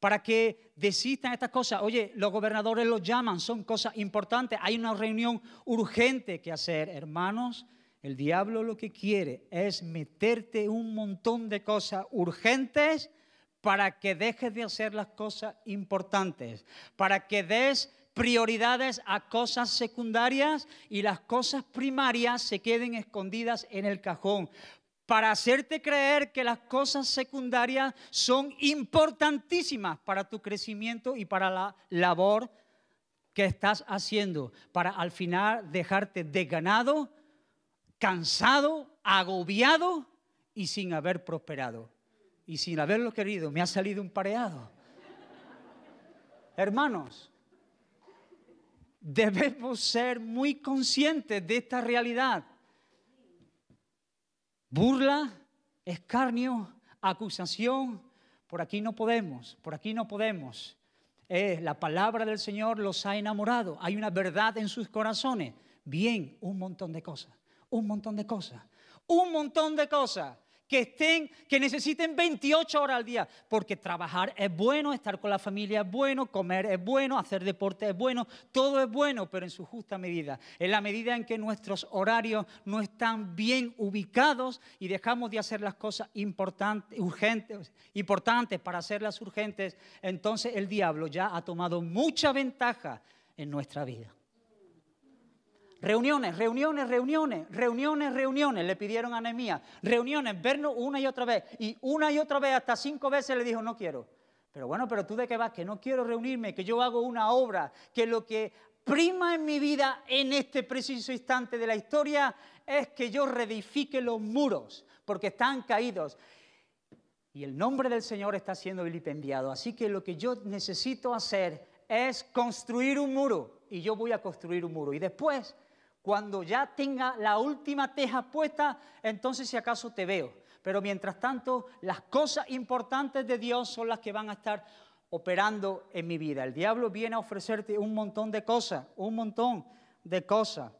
para que desistan estas cosas. Oye, los gobernadores los llaman, son cosas importantes, hay una reunión urgente que hacer. Hermanos, el diablo lo que quiere es meterte un montón de cosas urgentes para que dejes de hacer las cosas importantes, para que des prioridades a cosas secundarias y las cosas primarias se queden escondidas en el cajón, para hacerte creer que las cosas secundarias son importantísimas para tu crecimiento y para la labor que estás haciendo, para al final dejarte desganado, cansado, agobiado y sin haber prosperado. Y sin haberlo querido, me ha salido un pareado. Hermanos, debemos ser muy conscientes de esta realidad burla, escarnio, acusación. Por aquí no podemos, por aquí no podemos. Eh, la palabra del Señor los ha enamorado. Hay una verdad en sus corazones. Bien, un montón de cosas, un montón de cosas, un montón de cosas que estén, que necesiten 28 horas al día, porque trabajar es bueno, estar con la familia es bueno, comer es bueno, hacer deporte es bueno, todo es bueno, pero en su justa medida. En la medida en que nuestros horarios no están bien ubicados y dejamos de hacer las cosas importantes, urgentes, importantes para hacerlas urgentes, entonces el diablo ya ha tomado mucha ventaja en nuestra vida. Reuniones, reuniones, reuniones, reuniones, reuniones, le pidieron a Nehemías. Reuniones, vernos una y otra vez. Y una y otra vez, hasta cinco veces le dijo, no quiero. Pero bueno, pero tú de qué vas, que no quiero reunirme, que yo hago una obra, que lo que prima en mi vida en este preciso instante de la historia es que yo reedifique los muros, porque están caídos. Y el nombre del Señor está siendo vilipendiado. Así que lo que yo necesito hacer es construir un muro. Y yo voy a construir un muro. Y después cuando ya tenga la última teja puesta, entonces si acaso te veo. Pero mientras tanto, las cosas importantes de Dios son las que van a estar operando en mi vida. El diablo viene a ofrecerte un montón de cosas, un montón de cosas.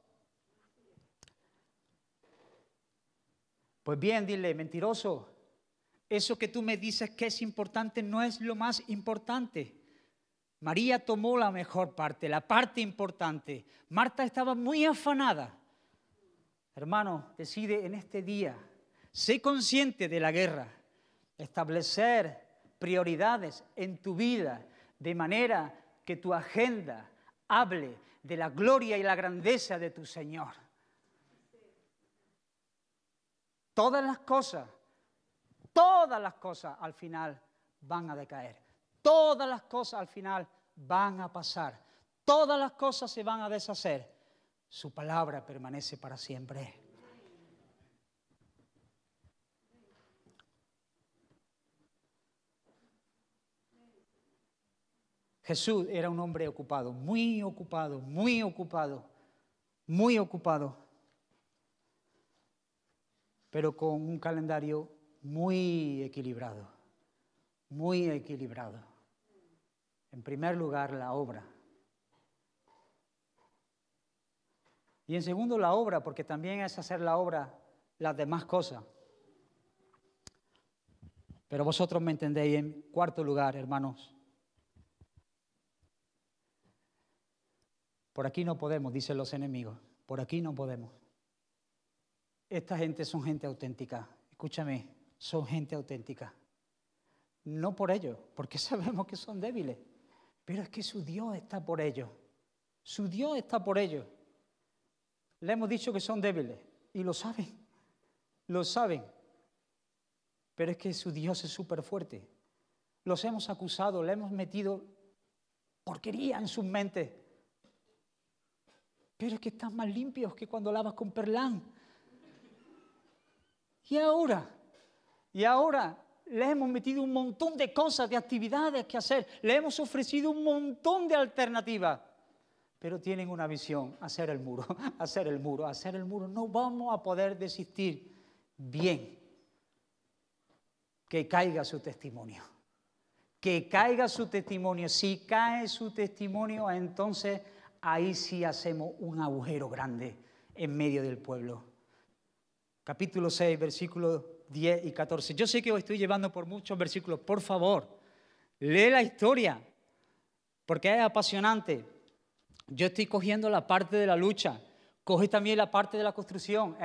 Pues bien, dile, mentiroso, eso que tú me dices que es importante no es lo más importante. María tomó la mejor parte, la parte importante. Marta estaba muy afanada. Hermano, decide en este día, sé consciente de la guerra, establecer prioridades en tu vida de manera que tu agenda hable de la gloria y la grandeza de tu Señor. Todas las cosas, todas las cosas al final van a decaer. Todas las cosas al final van a pasar. Todas las cosas se van a deshacer. Su palabra permanece para siempre. Jesús era un hombre ocupado, muy ocupado, muy ocupado, muy ocupado, pero con un calendario muy equilibrado, muy equilibrado. En primer lugar, la obra. Y en segundo, la obra, porque también es hacer la obra las demás cosas. Pero vosotros me entendéis. en cuarto lugar, hermanos, por aquí no podemos, dicen los enemigos, por aquí no podemos. Esta gente son gente auténtica, escúchame, son gente auténtica. No por ello, porque sabemos que son débiles. Pero es que su Dios está por ellos. Su Dios está por ellos. Le hemos dicho que son débiles y lo saben. Lo saben. Pero es que su Dios es súper fuerte. Los hemos acusado, le hemos metido porquería en sus mentes. Pero es que están más limpios que cuando lavas con perlán. Y ahora, y ahora le hemos metido un montón de cosas, de actividades que hacer, le hemos ofrecido un montón de alternativas, pero tienen una visión, hacer el muro, hacer el muro, hacer el muro. No vamos a poder desistir. Bien, que caiga su testimonio, que caiga su testimonio. Si cae su testimonio, entonces ahí sí hacemos un agujero grande en medio del pueblo. Capítulo 6, versículo 10 y 14. Yo sé que os estoy llevando por muchos versículos, por favor, lee la historia, porque es apasionante. Yo estoy cogiendo la parte de la lucha, coge también la parte de la construcción,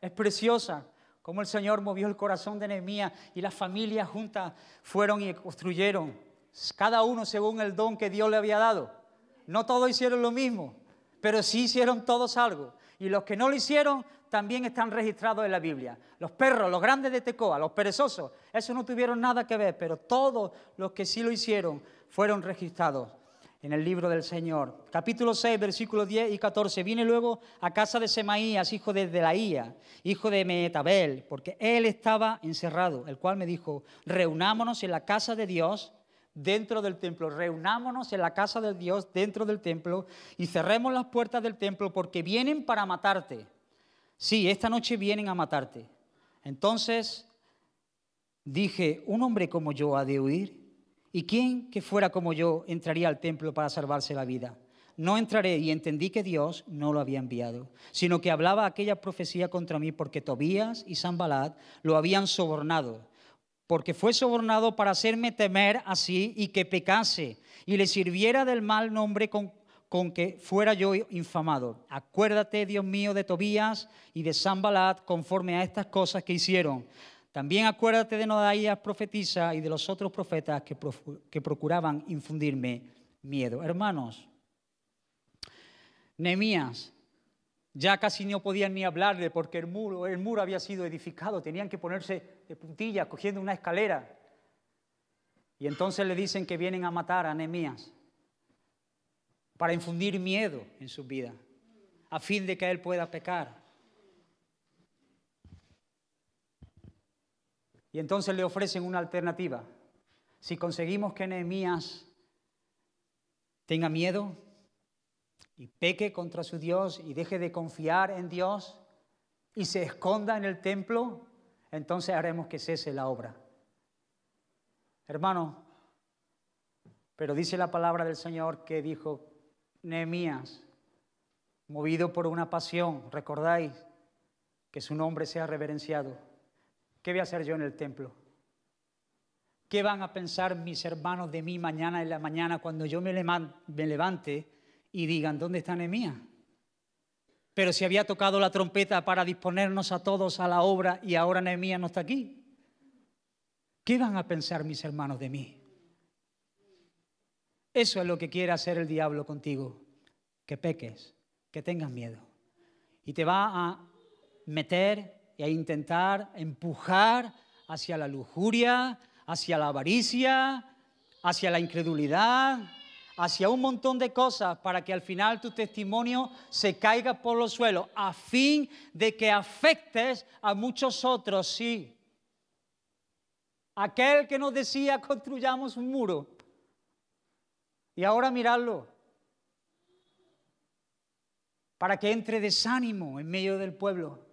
es preciosa cómo el Señor movió el corazón de Nehemías y las familias juntas fueron y construyeron, cada uno según el don que Dios le había dado. No todos hicieron lo mismo, pero sí hicieron todos algo. Y los que no lo hicieron también están registrados en la Biblia. Los perros, los grandes de Tecoa, los perezosos, eso no tuvieron nada que ver, pero todos los que sí lo hicieron fueron registrados en el libro del Señor. Capítulo 6, versículos 10 y 14. Viene luego a casa de Semaías, hijo de Delaía, hijo de Metabel, porque él estaba encerrado, el cual me dijo, reunámonos en la casa de Dios dentro del templo, reunámonos en la casa de Dios dentro del templo y cerremos las puertas del templo porque vienen para matarte. Sí, esta noche vienen a matarte. Entonces dije, ¿un hombre como yo ha de huir? ¿Y quién que fuera como yo entraría al templo para salvarse la vida? no entraré y entendí que Dios no lo había enviado, sino que hablaba aquella profecía contra mí porque Tobías y Sanbalat lo habían sobornado porque fue sobornado para hacerme temer así y que pecase y le sirviera del mal nombre con, que fuera yo infamado. Acuérdate, Dios mío, de Tobías y de Sanbalat conforme a estas cosas que hicieron. También acuérdate de Nodaías, profetisa, y de los otros profetas que, que procuraban infundirme miedo. Hermanos, Nehemías ya casi no podían ni hablarle porque el muro, había sido edificado, tenían que ponerse de puntillas cogiendo una escalera. Y entonces le dicen que vienen a matar a Nehemías para infundir miedo en su vida, a fin de que él pueda pecar. Y entonces le ofrecen una alternativa. Si conseguimos que Nehemías tenga miedo, y peque contra su Dios y deje de confiar en Dios y se esconda en el templo, entonces haremos que cese la obra. Hermano, pero dice la palabra del Señor que dijo Nehemías, movido por una pasión, recordáis que su nombre sea reverenciado. ¿Qué voy a hacer yo en el templo? ¿Qué van a pensar mis hermanos de mí mañana en la mañana cuando yo me levante? y digan, ¿dónde está Nehemías? Pero si había tocado la trompeta para disponernos a todos a la obra y ahora Nehemías no está aquí. ¿Qué van a pensar mis hermanos de mí? Eso es lo que quiere hacer el diablo contigo, que peques, que tengas miedo. Y te va a meter e intentar empujar hacia la lujuria, hacia la avaricia, hacia la incredulidad, hacia un montón de cosas para que al final tu testimonio se caiga por los suelos, a fin de que afectes a muchos otros, sí. Aquel que nos decía construyamos un muro. Y ahora miradlo. Para que entre desánimo en medio del pueblo.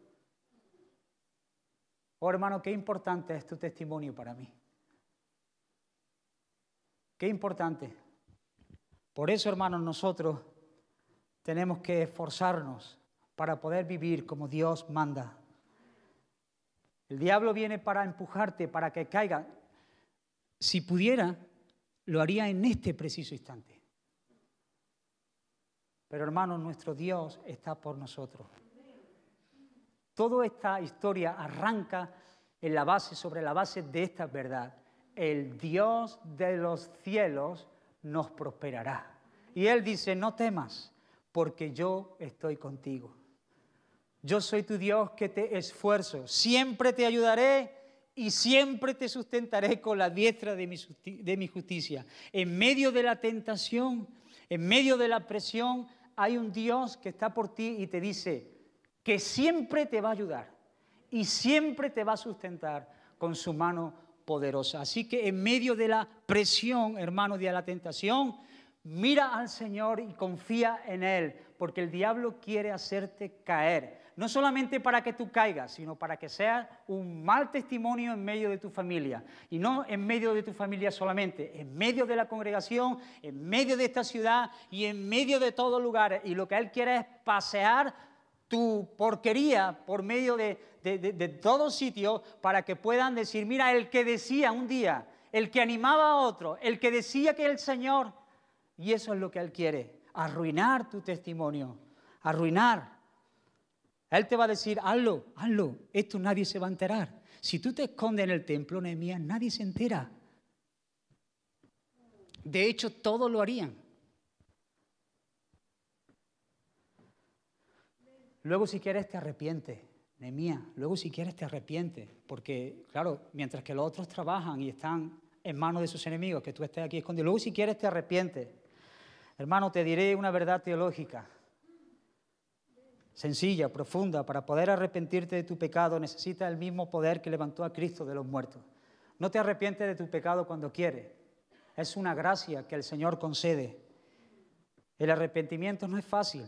Oh hermano, qué importante es tu testimonio para mí. Qué importante. Por eso, hermanos, nosotros tenemos que esforzarnos para poder vivir como Dios manda. El diablo viene para empujarte, para que caiga. Si pudiera, lo haría en este preciso instante. Pero hermanos, nuestro Dios está por nosotros. Toda esta historia arranca en la base, sobre la base de esta verdad. El Dios de los cielos nos prosperará. Y Él dice, no temas, porque yo estoy contigo. Yo soy tu Dios que te esfuerzo, siempre te ayudaré y siempre te sustentaré con la diestra de mi, justicia. En medio de la tentación, en medio de la presión, hay un Dios que está por ti y te dice que siempre te va a ayudar y siempre te va a sustentar con su mano poderosa. Así que en medio de la presión, hermanos, de la tentación, mira al Señor y confía en Él, porque el diablo quiere hacerte caer. No solamente para que tú caigas, sino para que sea un mal testimonio en medio de tu familia. Y no en medio de tu familia solamente, en medio de la congregación, en medio de esta ciudad y en medio de todo lugar Y lo que Él quiere es pasear porquería por medio de, de, de, todo sitio para que puedan decir, mira, el que decía un día, el que animaba a otro, el que decía que el Señor, y eso es lo que Él quiere, arruinar tu testimonio, arruinar. Él te va a decir, hazlo, hazlo, esto nadie se va a enterar. Si tú te escondes en el templo, Nehemías, nadie se entera. De hecho, todos lo harían. Luego si quieres te arrepientes, Nehemías, luego si quieres te arrepientes, porque claro, mientras que los otros trabajan y están en manos de sus enemigos, que tú estés aquí escondido, luego si quieres te arrepientes. Hermano, te diré una verdad teológica, sencilla, profunda, para poder arrepentirte de tu pecado necesitas el mismo poder que levantó a Cristo de los muertos. No te arrepientes de tu pecado cuando quieres, es una gracia que el Señor concede. El arrepentimiento no es fácil,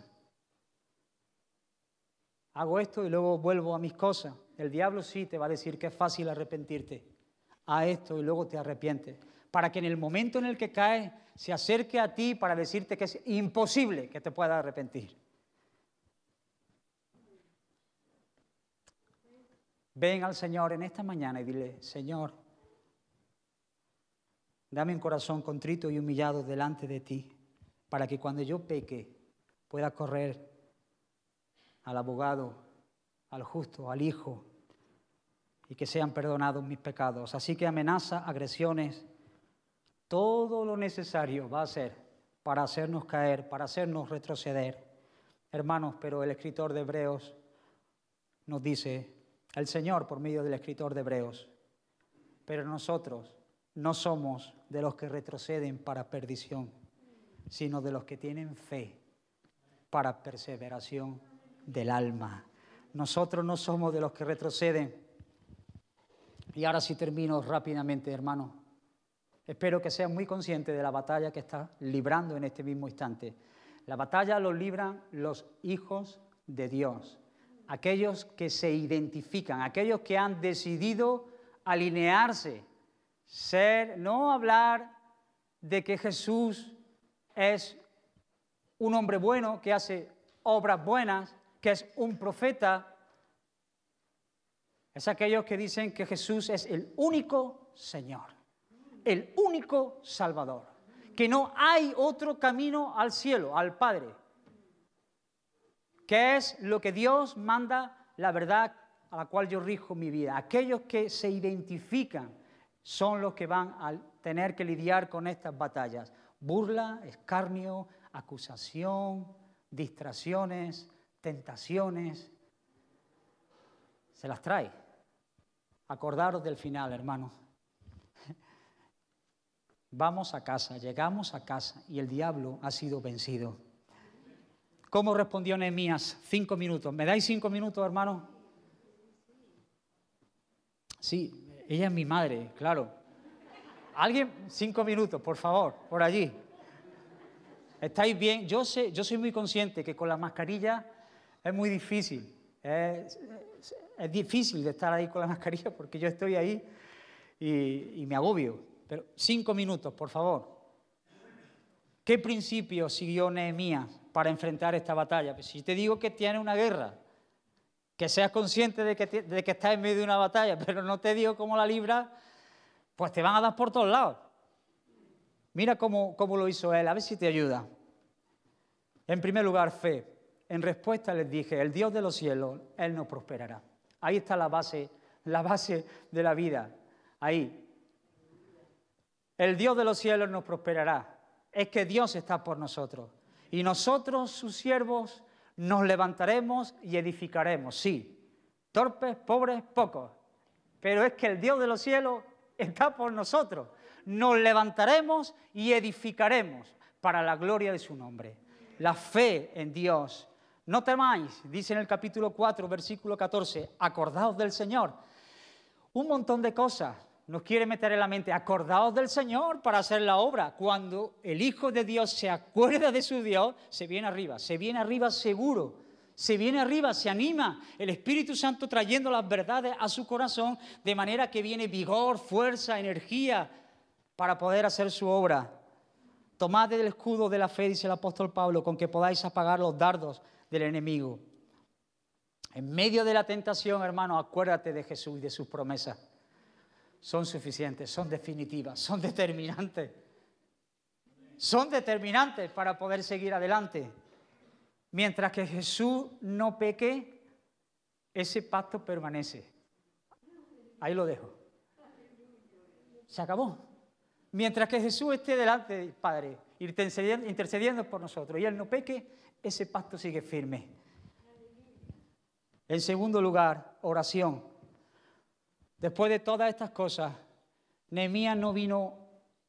hago esto y luego vuelvo a mis cosas. El diablo sí te va a decir que es fácil arrepentirte a esto y luego te arrepientes. Para que en el momento en el que caes se acerque a ti para decirte que es imposible que te pueda arrepentir. Ven al Señor en esta mañana y dile, Señor, dame un corazón contrito y humillado delante de ti, para que cuando yo peque pueda correr al abogado, al justo, al hijo, y que sean perdonados mis pecados. Así que amenaza, agresiones, todo lo necesario va a ser para hacernos caer, para hacernos retroceder. Hermanos, pero el escritor de Hebreos nos dice, el Señor por medio del escritor de Hebreos, pero nosotros no somos de los que retroceden para perdición, sino de los que tienen fe para perseveración del alma. Nosotros no somos de los que retroceden. Y ahora sí termino rápidamente, hermano. Espero que seas muy consciente de la batalla que está librando en este mismo instante. La batalla lo libran los hijos de Dios, aquellos que se identifican, aquellos que han decidido alinearse, ser, no hablar de que Jesús es un hombre bueno que hace obras buenas, que es un profeta, es aquellos que dicen que Jesús es el único Señor, el único Salvador, que no hay otro camino al cielo, al Padre, que es lo que Dios manda, la verdad a la cual yo rijo mi vida. Aquellos que se identifican son los que van a tener que lidiar con estas batallas. Burla, escarnio, acusación, distracciones, tentaciones, se las trae. Acordaros del final, hermano. Vamos a casa, llegamos a casa y el diablo ha sido vencido. ¿Cómo respondió Nehemías? Cinco minutos. ¿Me dais cinco minutos, hermano? Sí, ella es mi madre, claro. ¿Alguien? Cinco minutos, por favor, por allí. ¿Estáis bien? Yo, sé, yo soy muy consciente que con la mascarilla es muy difícil. Es, difícil de estar ahí con la mascarilla porque yo estoy ahí y, me agobio. Pero cinco minutos, por favor. ¿Qué principio siguió Nehemías para enfrentar esta batalla? Pues si te digo que tiene una guerra, que seas consciente de que, estás en medio de una batalla, pero no te digo cómo la libra, pues te van a dar por todos lados. Mira cómo, cómo lo hizo él, a ver si te ayuda. En primer lugar, fe. En respuesta les dije, el Dios de los cielos, Él nos prosperará. Ahí está la base, la base de la vida. Ahí. El Dios de los cielos nos prosperará. Es que Dios está por nosotros. Y nosotros, sus siervos, nos levantaremos y edificaremos. Sí, torpes, pobres, pocos. Pero es que el Dios de los cielos está por nosotros. Nos levantaremos y edificaremos para la gloria de su nombre. La fe en Dios no temáis, dice en el capítulo 4, versículo 14, acordaos del Señor. Un montón de cosas nos quiere meter en la mente, acordaos del Señor para hacer la obra. Cuando el Hijo de Dios se acuerda de su Dios, se viene arriba, se viene arriba seguro, se viene arriba, se anima el Espíritu Santo trayendo las verdades a su corazón, de manera que viene vigor, fuerza, energía para poder hacer su obra. Tomad el escudo de la fe, dice el apóstol Pablo, con que podáis apagar los dardos del enemigo. En medio de la tentación, hermano, acuérdate de Jesús y de sus promesas. Son suficientes, son definitivas, son determinantes. Son determinantes para poder seguir adelante. Mientras que Jesús no peque, ese pacto permanece. Ahí lo dejo. Se acabó. Mientras que Jesús esté delante Padre, intercediendo por nosotros, y Él no peque, ese pacto sigue firme. En segundo lugar, oración. Después de todas estas cosas, Nehemías no vino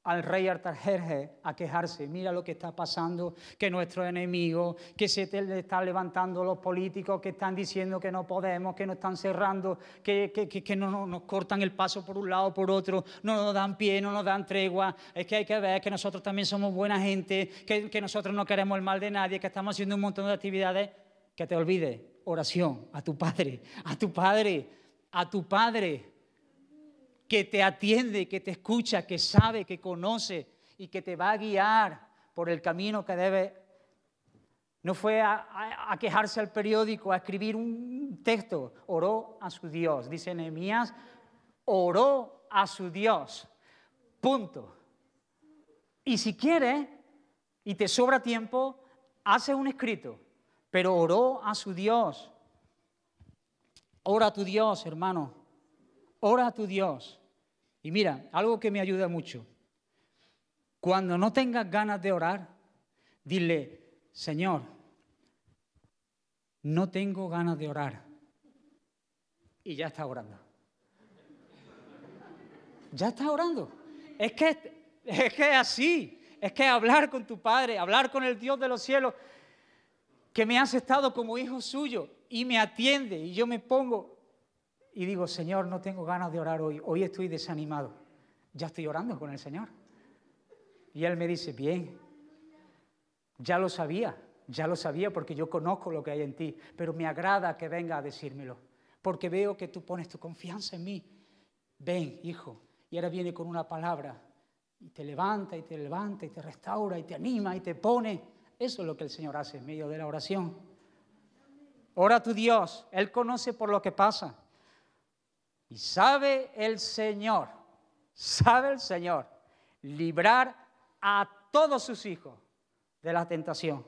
al rey Artajerjes a quejarse. Mira lo que está pasando, que nuestro enemigo, que se están levantando los políticos, que están diciendo que no podemos, que nos están cerrando, que, no, nos cortan el paso por un lado, por otro, no nos dan pie, no nos dan tregua. Es que hay que ver que nosotros también somos buena gente, que, que nosotros no queremos el mal de nadie, que estamos haciendo un montón de actividades. Que te olvides, oración a tu padre, a tu padre, a tu padre que te atiende, que te escucha, que sabe, que conoce y que te va a guiar por el camino que debe. No fue a, quejarse al periódico, a escribir un texto, oró a su Dios. Dice Nehemías, oró a su Dios. Punto. Y si quiere y te sobra tiempo, hace un escrito, pero oró a su Dios. Ora a tu Dios, hermano. Ora a tu Dios. Y mira, algo que me ayuda mucho. Cuando no tengas ganas de orar, dile, Señor, no tengo ganas de orar. Y ya está orando. Ya está orando. Es que es así. Es que hablar con tu Padre, hablar con el Dios de los cielos, que me ha aceptado como hijo suyo y me atiende y yo me pongo y digo, Señor, no tengo ganas de orar hoy, hoy estoy desanimado, ya estoy orando con el Señor. Y Él me dice, bien, ya lo sabía, ya lo sabía porque yo conozco lo que hay en ti, pero me agrada que venga a decírmelo, porque veo que tú pones tu confianza en mí. Ven, hijo, y ahora viene con una palabra y te levanta y te levanta y te restaura y te anima y te pone. Eso es lo que el Señor hace en medio de la oración. Ora a tu Dios, Él conoce por lo que pasa. Y sabe el Señor, sabe el Señor, librar a todos sus hijos de la tentación.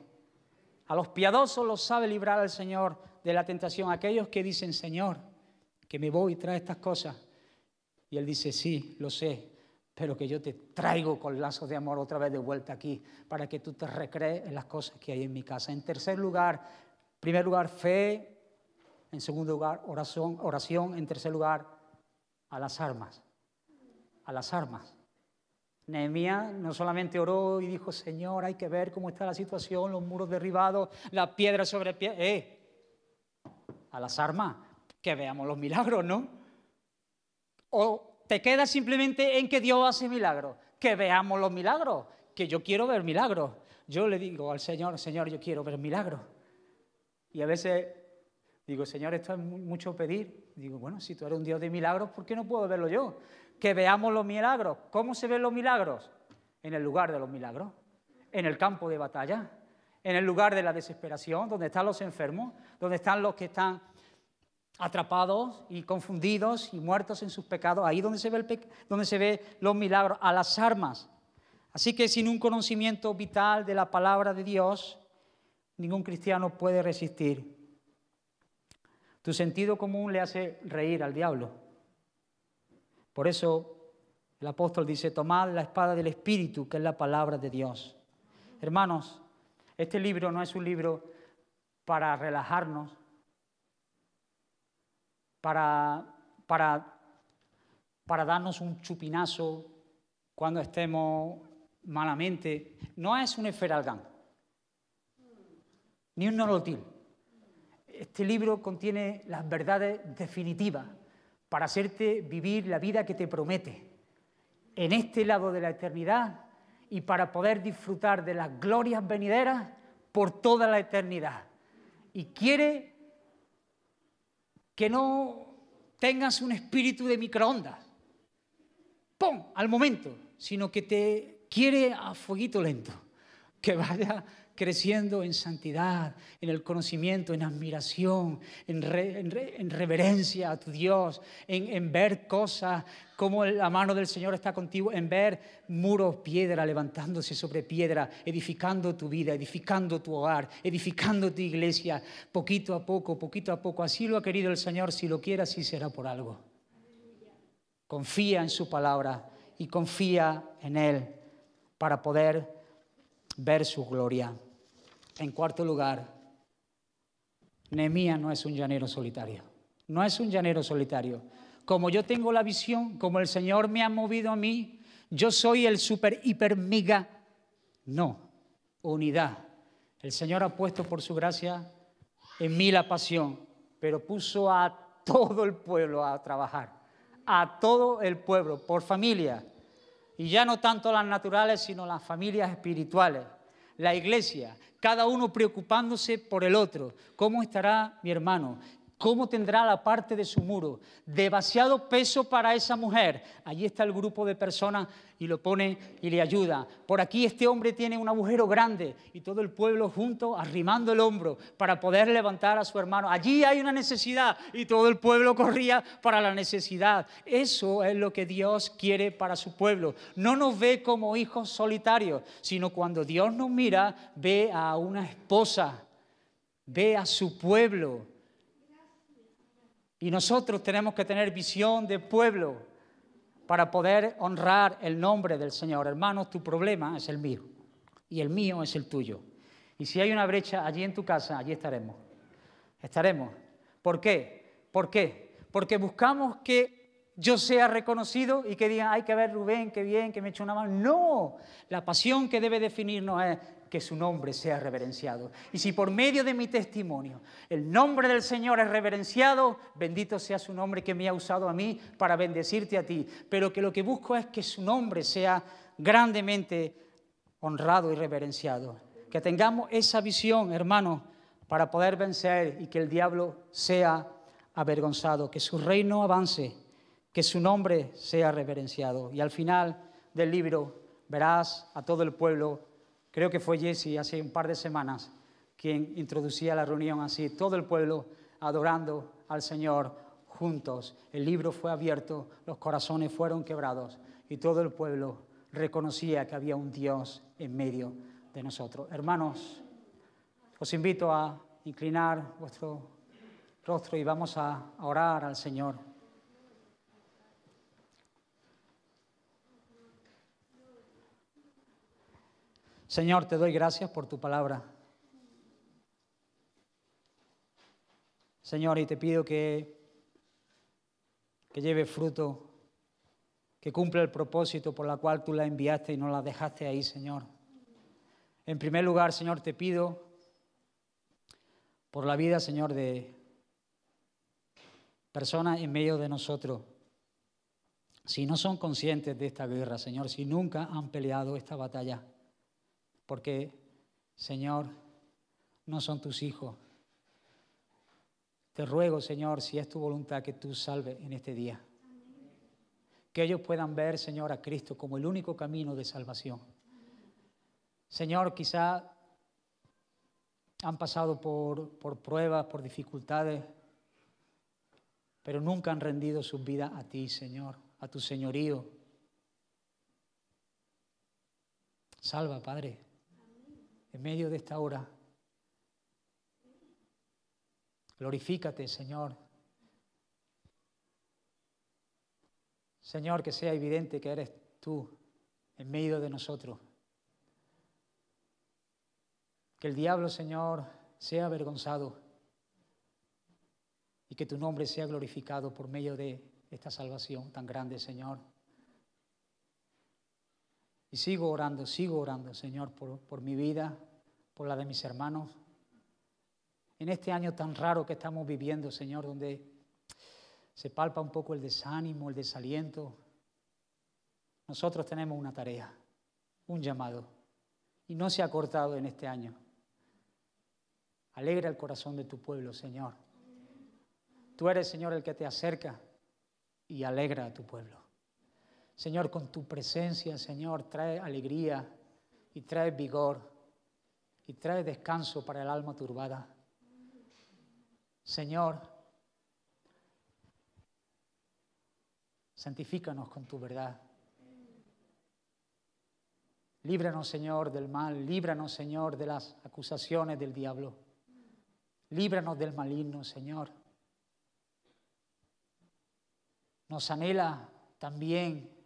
A los piadosos los sabe librar el Señor de la tentación. Aquellos que dicen, Señor, que me voy y trae estas cosas. Y Él dice, sí, lo sé, pero que yo te traigo con lazos de amor otra vez de vuelta aquí, para que tú te recrees en las cosas que hay en mi casa. En tercer lugar, primer lugar, fe en segundo lugar, oración, oración. En tercer lugar, a las armas. A las armas. Nehemías no solamente oró y dijo, Señor, hay que ver cómo está la situación, los muros derribados, la piedra sobre pie ¡Eh! A las armas, que veamos los milagros, ¿no? O te quedas simplemente en que Dios hace milagros, que veamos los milagros, que yo quiero ver milagros. Yo le digo al Señor, Señor, yo quiero ver milagros. Y a veces Digo, Señor, esto es mucho pedir. Digo, bueno, si tú eres un Dios de milagros, ¿por qué no puedo verlo yo? Que veamos los milagros. ¿Cómo se ven los milagros? En el lugar de los milagros, en el campo de batalla, en el lugar de la desesperación, donde están los enfermos, donde están los que están atrapados y confundidos y muertos en sus pecados, ahí donde se ve, el donde se ve los milagros, a las armas. Así que sin un conocimiento vital de la palabra de Dios, ningún cristiano puede resistir tu sentido común le hace reír al diablo. Por eso el apóstol dice, tomad la espada del Espíritu, que es la palabra de Dios. Hermanos, este libro no es un libro para relajarnos, para, para, para darnos un chupinazo cuando estemos malamente. No es un esferalgán, ni un nolotil este libro contiene las verdades definitivas para hacerte vivir la vida que te promete en este lado de la eternidad y para poder disfrutar de las glorias venideras por toda la eternidad. Y quiere que no tengas un espíritu de microondas, ¡pum!, al momento, sino que te quiere a fueguito lento, que vaya creciendo en santidad, en el conocimiento, en admiración, en, reverencia a tu Dios, en, ver cosas como la mano del Señor está contigo, en ver muros, piedra levantándose sobre piedra, edificando tu vida, edificando tu hogar, edificando tu iglesia, poquito a poco, poquito a poco. Así lo ha querido el Señor, si lo quiere, así será por algo. Confía en su palabra y confía en Él para poder ver su gloria. En cuarto lugar, Nemía no es un llanero solitario. No es un llanero solitario. Como yo tengo la visión, como el Señor me ha movido a mí, yo soy el super hiper No, unidad. El Señor ha puesto por su gracia en mí la pasión, pero puso a todo el pueblo a trabajar, a todo el pueblo, por familia, y ya no tanto las naturales, sino las familias espirituales la iglesia, cada uno preocupándose por el otro. ¿Cómo estará mi hermano? ¿Cómo tendrá la parte de su muro? Demasiado peso para esa mujer. Allí está el grupo de personas y lo pone y le ayuda. Por aquí este hombre tiene un agujero grande y todo el pueblo junto arrimando el hombro para poder levantar a su hermano. Allí hay una necesidad y todo el pueblo corría para la necesidad. Eso es lo que Dios quiere para su pueblo. No nos ve como hijos solitarios, sino cuando Dios nos mira, ve a una esposa, ve a su pueblo y nosotros tenemos que tener visión de pueblo para poder honrar el nombre del Señor. Hermanos, tu problema es el mío y el mío es el tuyo. Y si hay una brecha allí en tu casa, allí estaremos. Estaremos. ¿Por qué? ¿Por qué? Porque buscamos que yo sea reconocido y que digan, hay que ver Rubén, qué bien, que me he una mano. No, la pasión que debe definirnos es que su nombre sea reverenciado. Y si por medio de mi testimonio el nombre del Señor es reverenciado, bendito sea su nombre que me ha usado a mí para bendecirte a ti. Pero que lo que busco es que su nombre sea grandemente honrado y reverenciado. Que tengamos esa visión, hermano, para poder vencer y que el diablo sea avergonzado, que su reino avance, que su nombre sea reverenciado. Y al final del libro verás a todo el pueblo Creo que fue Jesse hace un par de semanas quien introducía la reunión así, todo el pueblo adorando al Señor juntos. El libro fue abierto, los corazones fueron quebrados y todo el pueblo reconocía que había un Dios en medio de nosotros. Hermanos, os invito a inclinar vuestro rostro y vamos a orar al Señor. Señor, te doy gracias por tu palabra. Señor, y te pido que, que lleve fruto, que cumpla el propósito por la cual tú la enviaste y no la dejaste ahí, Señor. En primer lugar, Señor, te pido por la vida, Señor, de personas en medio de nosotros. Si no son conscientes de esta guerra, Señor, si nunca han peleado esta batalla, porque, Señor, no son tus hijos. Te ruego, Señor, si es tu voluntad, que tú salves en este día. Que ellos puedan ver, Señor, a Cristo como el único camino de salvación. Señor, quizá han pasado por, por pruebas, por dificultades, pero nunca han rendido sus vidas a ti, Señor, a tu señorío. Salva, Padre en medio de esta hora. Glorifícate, Señor. Señor, que sea evidente que eres tú en medio de nosotros. Que el diablo, Señor, sea avergonzado y que tu nombre sea glorificado por medio de esta salvación tan grande, Señor. Y sigo orando, sigo orando, Señor, por, mi vida, por la de mis hermanos. En este año tan raro que estamos viviendo, Señor, donde se palpa un poco el desánimo, el desaliento, nosotros tenemos una tarea, un llamado, y no se ha cortado en este año. Alegra el corazón de tu pueblo, Señor. Tú eres, Señor, el que te acerca y alegra a tu pueblo. Señor, con tu presencia, Señor, trae alegría y trae vigor y trae descanso para el alma turbada. Señor, santifícanos con tu verdad. Líbranos, Señor, del mal, líbranos, Señor, de las acusaciones del diablo. Líbranos del maligno, Señor. Nos anhela también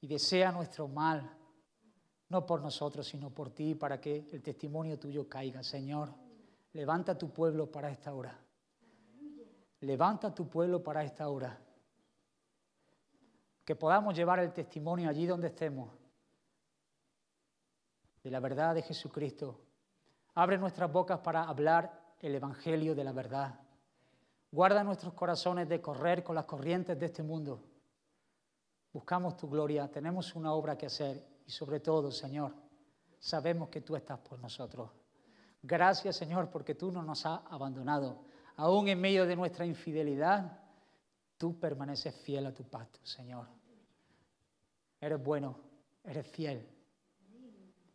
y desea nuestro mal, no por nosotros, sino por ti, para que el testimonio tuyo caiga. Señor, levanta tu pueblo para esta hora. Levanta tu pueblo para esta hora. Que podamos llevar el testimonio allí donde estemos de la verdad de Jesucristo. Abre nuestras bocas para hablar el Evangelio de la verdad. Guarda nuestros corazones de correr con las corrientes de este mundo buscamos tu gloria, tenemos una obra que hacer y sobre todo, Señor, sabemos que tú estás por nosotros. Gracias, Señor, porque tú no nos has abandonado. Aún en medio de nuestra infidelidad, tú permaneces fiel a tu pacto, Señor. Eres bueno, eres fiel,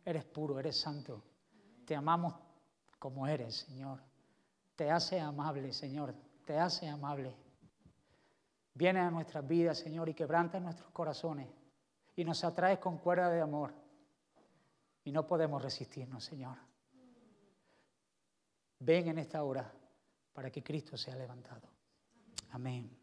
eres puro, eres santo. Te amamos como eres, Señor. Te hace amable, Señor. Te hace amable. Viene a nuestras vidas, Señor, y quebranta nuestros corazones y nos atraes con cuerda de amor. Y no podemos resistirnos, Señor. Ven en esta hora para que Cristo sea levantado. Amén.